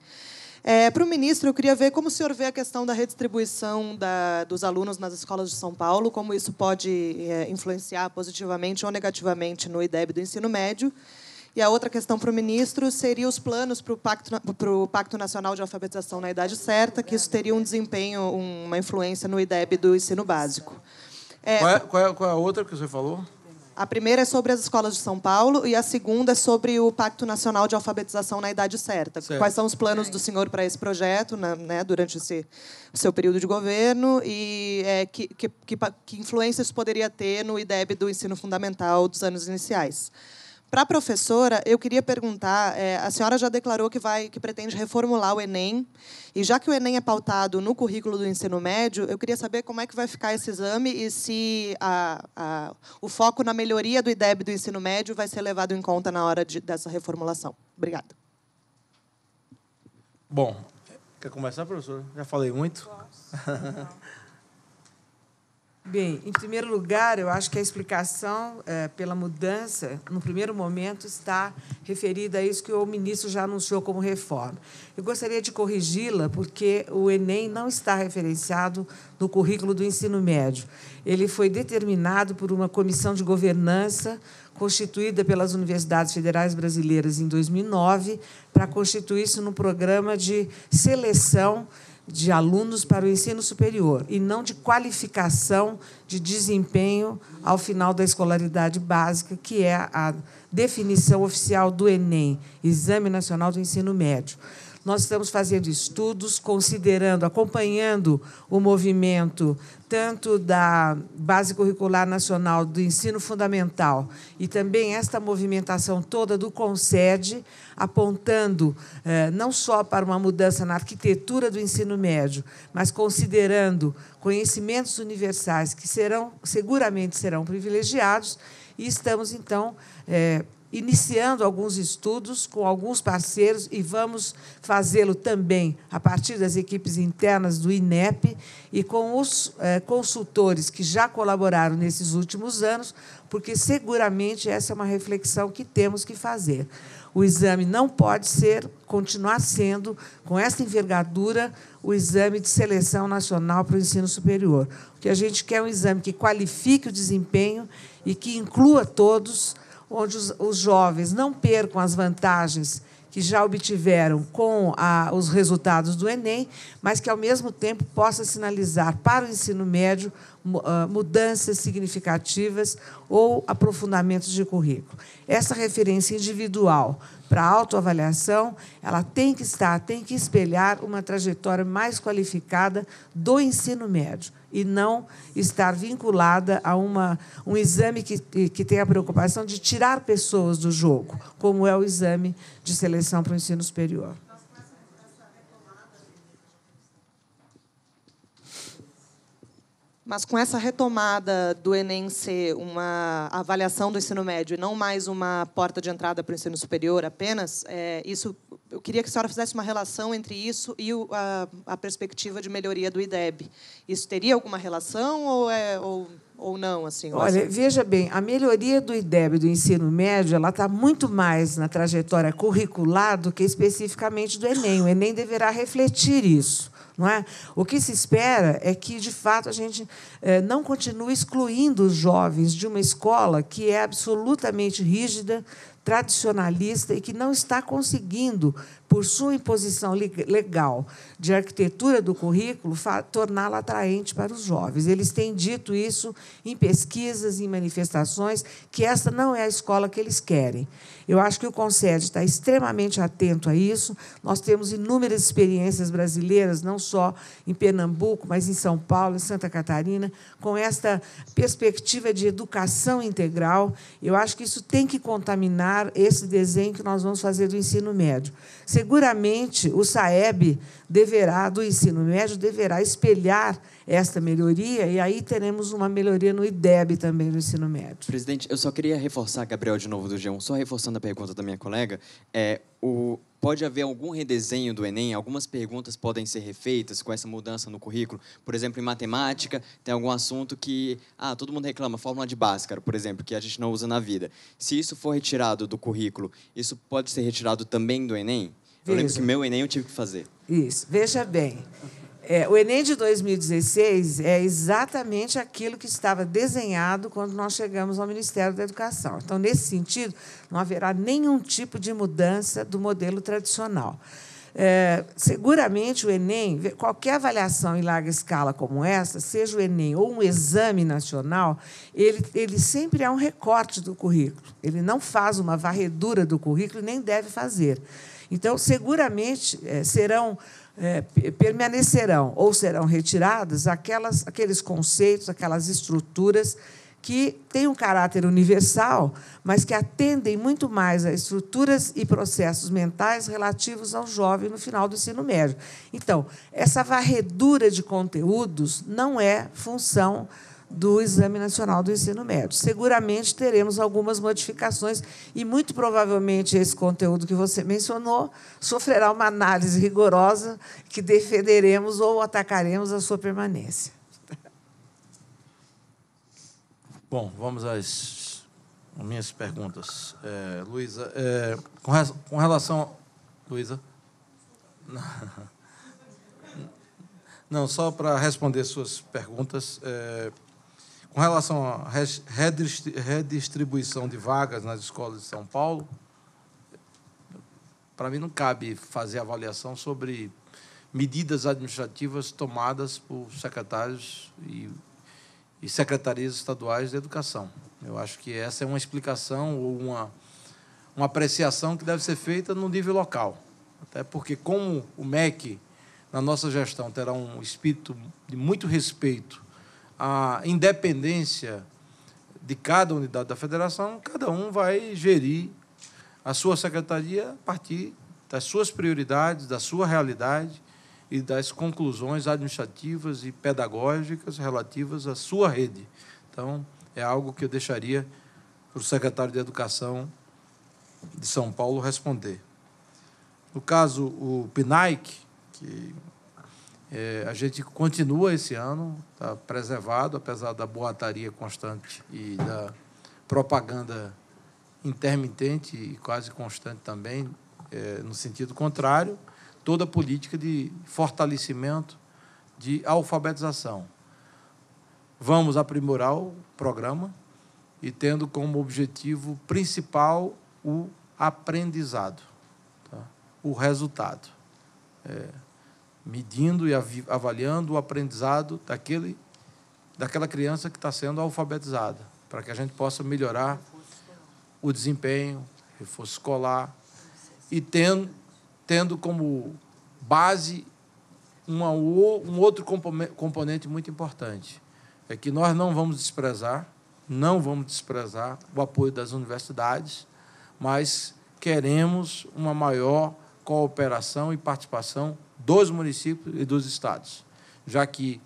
É, para o ministro, eu queria ver como o senhor vê a questão da redistribuição da, dos alunos nas escolas de São Paulo, como isso pode é, influenciar positivamente ou negativamente no IDEB do ensino médio. E a outra questão para o ministro seria os planos para o Pacto, o Pacto Nacional de Alfabetização na Idade Certa, que isso teria um desempenho, uma influência no IDEB do ensino básico. É, qual, é, qual, é, qual é a outra que você falou? A primeira é sobre as escolas de São Paulo e a segunda é sobre o Pacto Nacional de Alfabetização na Idade Certa. Certo. Quais são os planos é. do senhor para esse projeto né, durante esse, o seu período de governo e é, que, que, que, que influência isso poderia ter no IDEB do ensino fundamental dos anos iniciais? Para a professora, eu queria perguntar: é, a senhora já declarou que vai, que pretende reformular o Enem, e já que o Enem é pautado no currículo do ensino médio, eu queria saber como é que vai ficar esse exame e se a, a, o foco na melhoria do IDEB do ensino médio vai ser levado em conta na hora de, dessa reformulação. Obrigada. Bom, quer começar, professora? Já falei muito? Posso. Bem, em primeiro lugar, eu acho que a explicação é, pela mudança, no primeiro momento, está referida a isso que o ministro já anunciou como reforma. Eu gostaria de corrigi-la, porque o Enem não está referenciado no currículo do ensino médio. Ele foi determinado por uma comissão de governança constituída pelas universidades federais brasileiras em 2009 para constituir-se no programa de seleção de alunos para o ensino superior e não de qualificação de desempenho ao final da escolaridade básica, que é a definição oficial do Enem, Exame Nacional do Ensino Médio. Nós estamos fazendo estudos, considerando, acompanhando o movimento tanto da Base Curricular Nacional do Ensino Fundamental e também esta movimentação toda do CONSED, apontando eh, não só para uma mudança na arquitetura do ensino médio, mas considerando conhecimentos universais que serão seguramente serão privilegiados e estamos então eh, iniciando alguns estudos com alguns parceiros e vamos fazê-lo também a partir das equipes internas do INEP e com os é, consultores que já colaboraram nesses últimos anos, porque seguramente essa é uma reflexão que temos que fazer. O exame não pode ser, continuar sendo, com essa envergadura, o exame de seleção nacional para o ensino superior. O que a gente quer é um exame que qualifique o desempenho e que inclua todos onde os, os jovens não percam as vantagens que já obtiveram com a, os resultados do Enem, mas que, ao mesmo tempo, possa sinalizar para o ensino médio ah, mudanças significativas ou aprofundamentos de currículo. Essa referência individual para a autoavaliação, ela tem que estar, tem que espelhar uma trajetória mais qualificada do ensino médio e não estar vinculada a uma, um exame que, que tem a preocupação de tirar pessoas do jogo, como é o exame de seleção para o ensino superior. Mas com essa retomada do Enem ser uma avaliação do ensino médio e não mais uma porta de entrada para o ensino superior apenas, é, isso eu queria que a senhora fizesse uma relação entre isso e o, a, a, perspectiva de melhoria do IDEB. Isso teria alguma relação ou, é, ou, ou não? assim? Olha, assim? veja bem, a melhoria do IDEB do ensino médio ela está muito mais na trajetória curricular do que especificamente do Enem. O Enem deverá refletir isso. Não é? O que se espera é que, de fato, a gente eh, não continue excluindo os jovens de uma escola que é absolutamente rígida, tradicionalista e que não está conseguindo por sua imposição legal de arquitetura do currículo, torná-la atraente para os jovens. Eles têm dito isso em pesquisas, em manifestações, que essa não é a escola que eles querem. Eu acho que o Concede está extremamente atento a isso. Nós temos inúmeras experiências brasileiras, não só em Pernambuco, mas em São Paulo, em Santa Catarina, com esta perspectiva de educação integral. Eu acho que isso tem que contaminar esse desenho que nós vamos fazer do ensino médio. Seguramente o SAEB deverá, do ensino médio, deverá espelhar esta melhoria e aí teremos uma melhoria no IDEB também no ensino médio. Presidente, eu só queria reforçar, Gabriel, de novo do G1, só reforçando a pergunta da minha colega, é, o, pode haver algum redesenho do Enem, algumas perguntas podem ser refeitas com essa mudança no currículo. Por exemplo, em matemática, tem algum assunto que, ah, todo mundo reclama, fórmula de Bhaskara, por exemplo, que a gente não usa na vida. Se isso for retirado do currículo, isso pode ser retirado também do Enem? Veja. Eu lembro que meu Enem eu tive que fazer. Isso, veja bem. É, o Enem de 2016 é exatamente aquilo que estava desenhado quando nós chegamos ao Ministério da Educação. Então, nesse sentido, não haverá nenhum tipo de mudança do modelo tradicional. É, seguramente o Enem, qualquer avaliação em larga escala como essa, seja o Enem ou um exame nacional, ele, ele sempre é um recorte do currículo. Ele não faz uma varredura do currículo, nem deve fazer. Então, seguramente é, serão é, permanecerão ou serão retiradas aquelas, aqueles conceitos, aquelas estruturas que têm um caráter universal, mas que atendem muito mais a estruturas e processos mentais relativos ao jovem no final do ensino médio. Então, essa varredura de conteúdos não é função do Exame Nacional do Ensino Médio. Seguramente teremos algumas modificações e, muito provavelmente, esse conteúdo que você mencionou sofrerá uma análise rigorosa que defenderemos ou atacaremos a sua permanência. Bom, vamos às minhas perguntas. É, Luísa, é, com, re, com relação. Luísa? Não, só para responder suas perguntas. É, com relação à redistribuição de vagas nas escolas de São Paulo, para mim não cabe fazer avaliação sobre medidas administrativas tomadas por secretários e, e, secretarias estaduais de educação. Eu acho que essa é uma explicação ou uma, uma apreciação que deve ser feita no nível local. Até porque, como o MEC, na nossa gestão, terá um espírito de muito respeito a independência de cada unidade da federação, cada um vai gerir a sua secretaria a partir das suas prioridades, da sua realidade e das conclusões administrativas e pedagógicas relativas à sua rede. Então, é algo que eu deixaria para o secretário de Educação de São Paulo responder. No caso, o PNAIC, que é, a gente continua esse ano, está preservado, apesar da boataria constante e da propaganda intermitente e quase constante também, é, no sentido contrário, toda a política de fortalecimento de alfabetização. Vamos aprimorar o programa e tendo como objetivo principal o aprendizado, tá? o resultado. É, medindo e avaliando o aprendizado daquele, daquela criança que está sendo alfabetizada, para que a gente possa melhorar o desempenho, reforço escolar, e tendo, tendo como base uma, um outro componente muito importante, é que nós não vamos desprezar, não vamos desprezar o apoio das universidades, mas queremos uma maior cooperação e participação dos municípios e dos estados, já que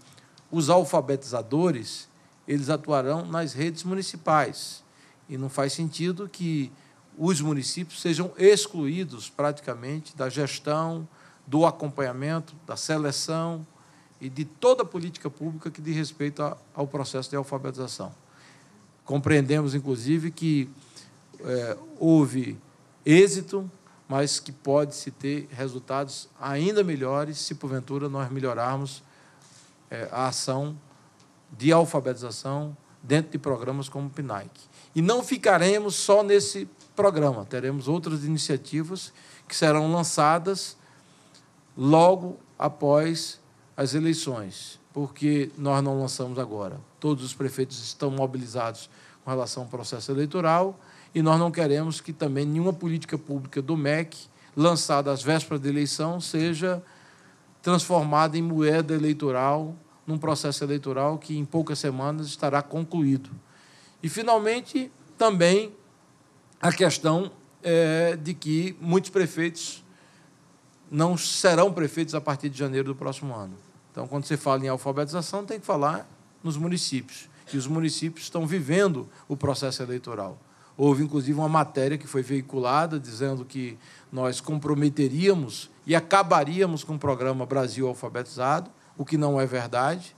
os alfabetizadores eles atuarão nas redes municipais e não faz sentido que os municípios sejam excluídos praticamente da gestão, do acompanhamento, da seleção e de toda a política pública que diz respeito ao processo de alfabetização. Compreendemos, inclusive, que é, houve êxito mas que pode se ter resultados ainda melhores se porventura nós melhorarmos é, a ação de alfabetização dentro de programas como o PNAIC. E não ficaremos só nesse programa, teremos outras iniciativas que serão lançadas logo após as eleições, porque nós não lançamos agora. Todos os prefeitos estão mobilizados com relação ao processo eleitoral e nós não queremos que também nenhuma política pública do MEC, lançada às vésperas da eleição, seja transformada em moeda eleitoral, num processo eleitoral que em poucas semanas estará concluído. E, finalmente, também a questão é, de que muitos prefeitos não serão prefeitos a partir de janeiro do próximo ano. Então, quando você fala em alfabetização, tem que falar nos municípios. E os municípios estão vivendo o processo eleitoral. Houve, inclusive, uma matéria que foi veiculada dizendo que nós comprometeríamos e acabaríamos com o programa Brasil Alfabetizado, o que não é verdade.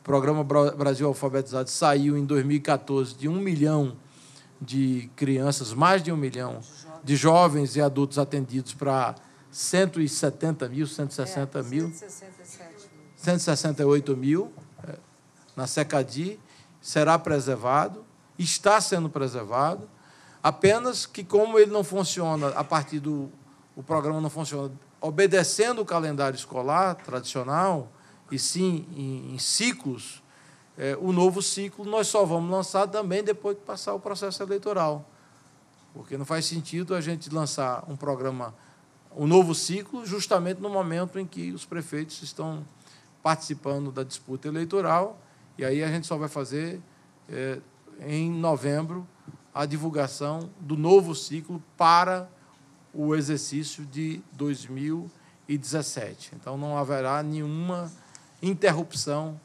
O programa Brasil Alfabetizado saiu em 2014 de um milhão de crianças, mais de um milhão de jovens e adultos atendidos para 170 mil, 160 é, mil. 167. 168 mil é, na SECADI será preservado está sendo preservado, apenas que como ele não funciona a partir do o programa não funciona obedecendo o calendário escolar tradicional e sim em, em ciclos, é, o novo ciclo nós só vamos lançar também depois que passar o processo eleitoral, porque não faz sentido a gente lançar um programa o um novo ciclo justamente no momento em que os prefeitos estão participando da disputa eleitoral e aí a gente só vai fazer é, em novembro a divulgação do novo ciclo para o exercício de 2017. Então não haverá nenhuma interrupção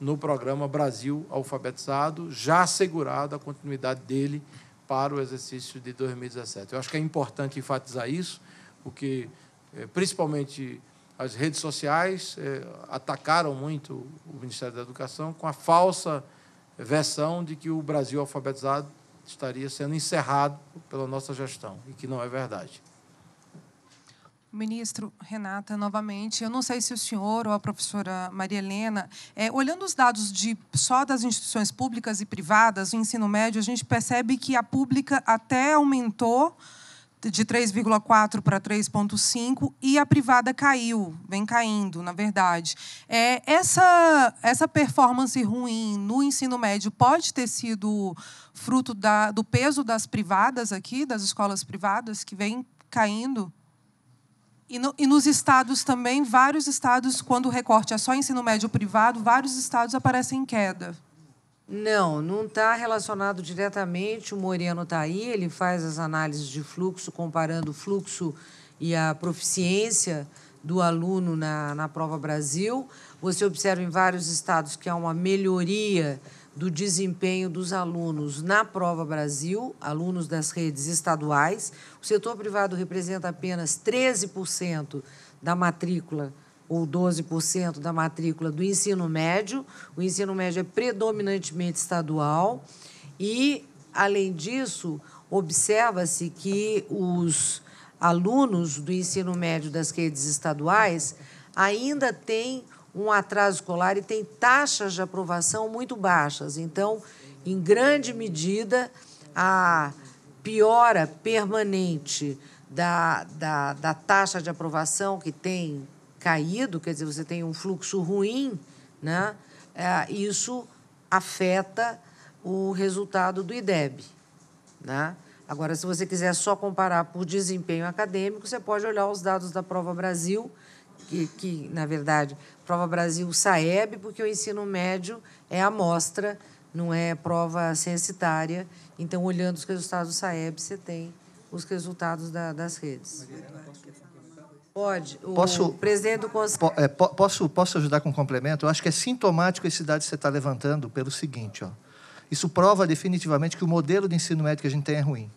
no programa Brasil Alfabetizado, já assegurada a continuidade dele para o exercício de 2017. Eu acho que é importante enfatizar isso, porque eh, principalmente as redes sociais eh, atacaram muito o Ministério da Educação com a falsa versão de que o Brasil alfabetizado estaria sendo encerrado pela nossa gestão, e que não é verdade. Ministro Renata, novamente, eu não sei se o senhor ou a professora Maria Helena, é, olhando os dados de só das instituições públicas e privadas, o ensino médio, a gente percebe que a pública até aumentou de 3,4 para 3,5 e a privada caiu, vem caindo, na verdade. É, essa, essa performance ruim no ensino médio pode ter sido fruto da, do peso das privadas aqui, das escolas privadas, que vem caindo? E, no, e nos estados também, vários estados, quando o recorte é só ensino médio privado, vários estados aparecem em queda. Não, não está relacionado diretamente. O Moreno está aí, ele faz as análises de fluxo, comparando o fluxo e a proficiência do aluno na, na prova Brasil. Você observa em vários estados que há uma melhoria do desempenho dos alunos na prova Brasil, alunos das redes estaduais. O setor privado representa apenas 13% da matrícula ou 12% da matrícula do ensino médio. O ensino médio é predominantemente estadual e, além disso, observa-se que os alunos do ensino médio das redes estaduais ainda têm um atraso escolar e têm taxas de aprovação muito baixas. Então, em grande medida, a piora permanente da, da, da taxa de aprovação, que tem caído, quer dizer, você tem um fluxo ruim, né? É, isso afeta o resultado do IDEB. Né? Agora, se você quiser só comparar por desempenho acadêmico, você pode olhar os dados da Prova Brasil, que, que na verdade, Prova Brasil Saeb, porque o ensino médio é amostra, não é prova censitária. Então, olhando os resultados do Saeb, você tem os resultados da, das redes. Mariana, Pode. O posso, presidente do Conselho. Po, é, po, posso, posso ajudar com um complemento? Eu acho que é sintomático esse dado que você está levantando pelo seguinte: ó. isso prova definitivamente que o modelo de ensino médio que a gente tem é ruim.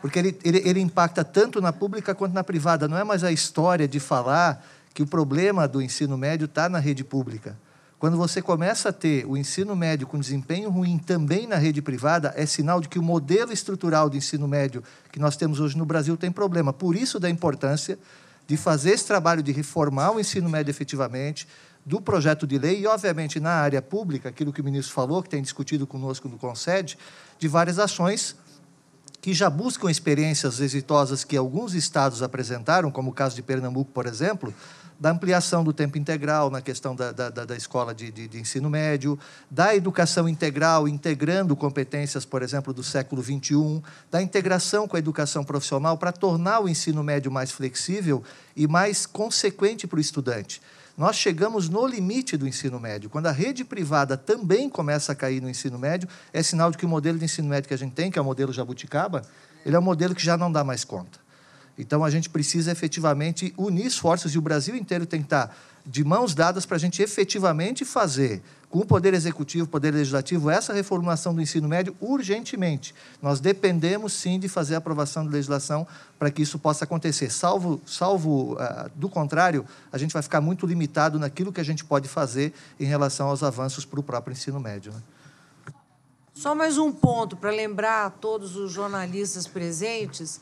Porque ele, ele, ele impacta tanto na pública quanto na privada. Não é mais a história de falar que o problema do ensino médio está na rede pública. Quando você começa a ter o ensino médio com desempenho ruim também na rede privada, é sinal de que o modelo estrutural do ensino médio que nós temos hoje no Brasil tem problema. Por isso, da importância de fazer esse trabalho de reformar o ensino médio efetivamente, do projeto de lei e, obviamente, na área pública, aquilo que o ministro falou, que tem discutido conosco no CONSED, de várias ações que já buscam experiências exitosas que alguns estados apresentaram, como o caso de Pernambuco, por exemplo, da ampliação do tempo integral na questão da, da, da escola de, de, de, ensino médio, da educação integral, integrando competências, por exemplo, do século XXI, da integração com a educação profissional para tornar o ensino médio mais flexível e mais consequente para o estudante. Nós chegamos no limite do ensino médio. Quando a rede privada também começa a cair no ensino médio, é sinal de que o modelo de ensino médio que a gente tem, que é o modelo jabuticaba, ele é um modelo que já não dá mais conta. Então a gente precisa efetivamente unir esforços e o Brasil inteiro tem que estar de mãos dadas para a gente efetivamente fazer com o Poder Executivo, Poder Legislativo, essa reformulação do ensino médio urgentemente. Nós dependemos, sim, de fazer a aprovação de legislação para que isso possa acontecer. Salvo, salvo uh, do contrário, a gente vai ficar muito limitado naquilo que a gente pode fazer em relação aos avanços para o próprio ensino médio. Né? Só mais um ponto para lembrar a todos os jornalistas presentes: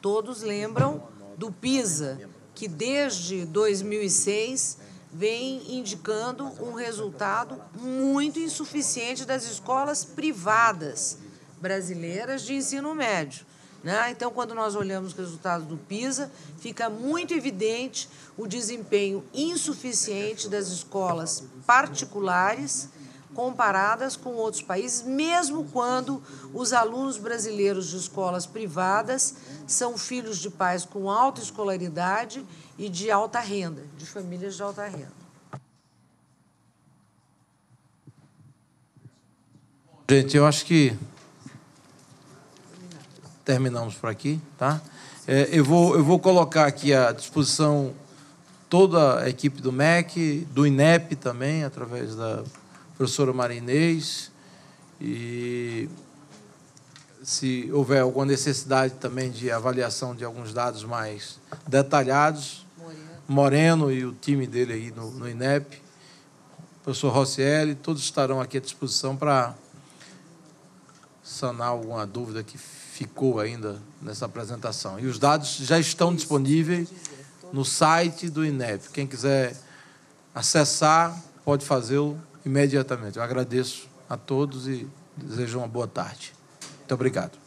todos lembram do PISA, que desde 2006 vem indicando um resultado muito insuficiente das escolas privadas brasileiras de ensino médio. Né? Então, quando nós olhamos os resultados do PISA, fica muito evidente o desempenho insuficiente das escolas particulares comparadas com outros países, mesmo quando os alunos brasileiros de escolas privadas são filhos de pais com alta escolaridade e de alta renda, de famílias de alta renda. Gente, eu acho que terminamos por aqui, tá? É, eu, vou, eu vou colocar aqui à disposição toda a equipe do MEC, do INEP também, através da professora Marinês. E se houver alguma necessidade também de avaliação de alguns dados mais detalhados, Moreno, Moreno e o time dele aí no, no INEP, professor Rossielli, todos estarão aqui à disposição para sanar alguma dúvida que ficou ainda nessa apresentação. E os dados já estão disponíveis no site do INEP. Quem quiser acessar, pode fazê-lo imediatamente. Eu agradeço a todos e desejo uma boa tarde. Muito obrigado.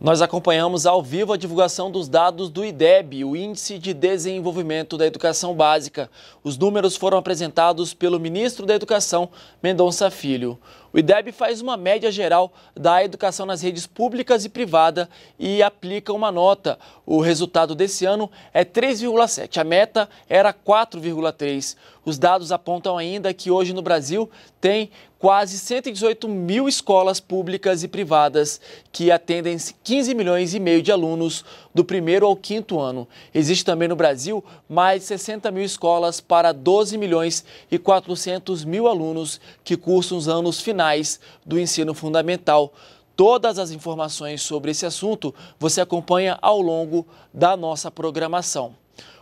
Nós acompanhamos ao vivo a divulgação dos dados do IDEB, o Índice de Desenvolvimento da Educação Básica. Os números foram apresentados pelo ministro da Educação, Mendonça Filho. O IDEB faz uma média geral da educação nas redes públicas e privada e aplica uma nota. O resultado desse ano é 3,7. A meta era 4,3. Os dados apontam ainda que hoje no Brasil tem quase 118 mil escolas públicas e privadas que atendem 15 milhões e meio de alunos do primeiro ao quinto ano. Existe também no Brasil mais de 60 mil escolas para 12 milhões e 400 mil alunos que cursam os anos finais do ensino fundamental. Todas as informações sobre esse assunto você acompanha ao longo da nossa programação.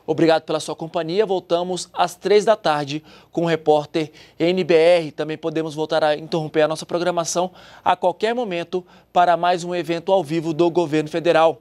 Obrigado pela sua companhia. Voltamos às três da tarde com o repórter NBR. Também podemos voltar a interromper a nossa programação a qualquer momento para mais um evento ao vivo do governo federal.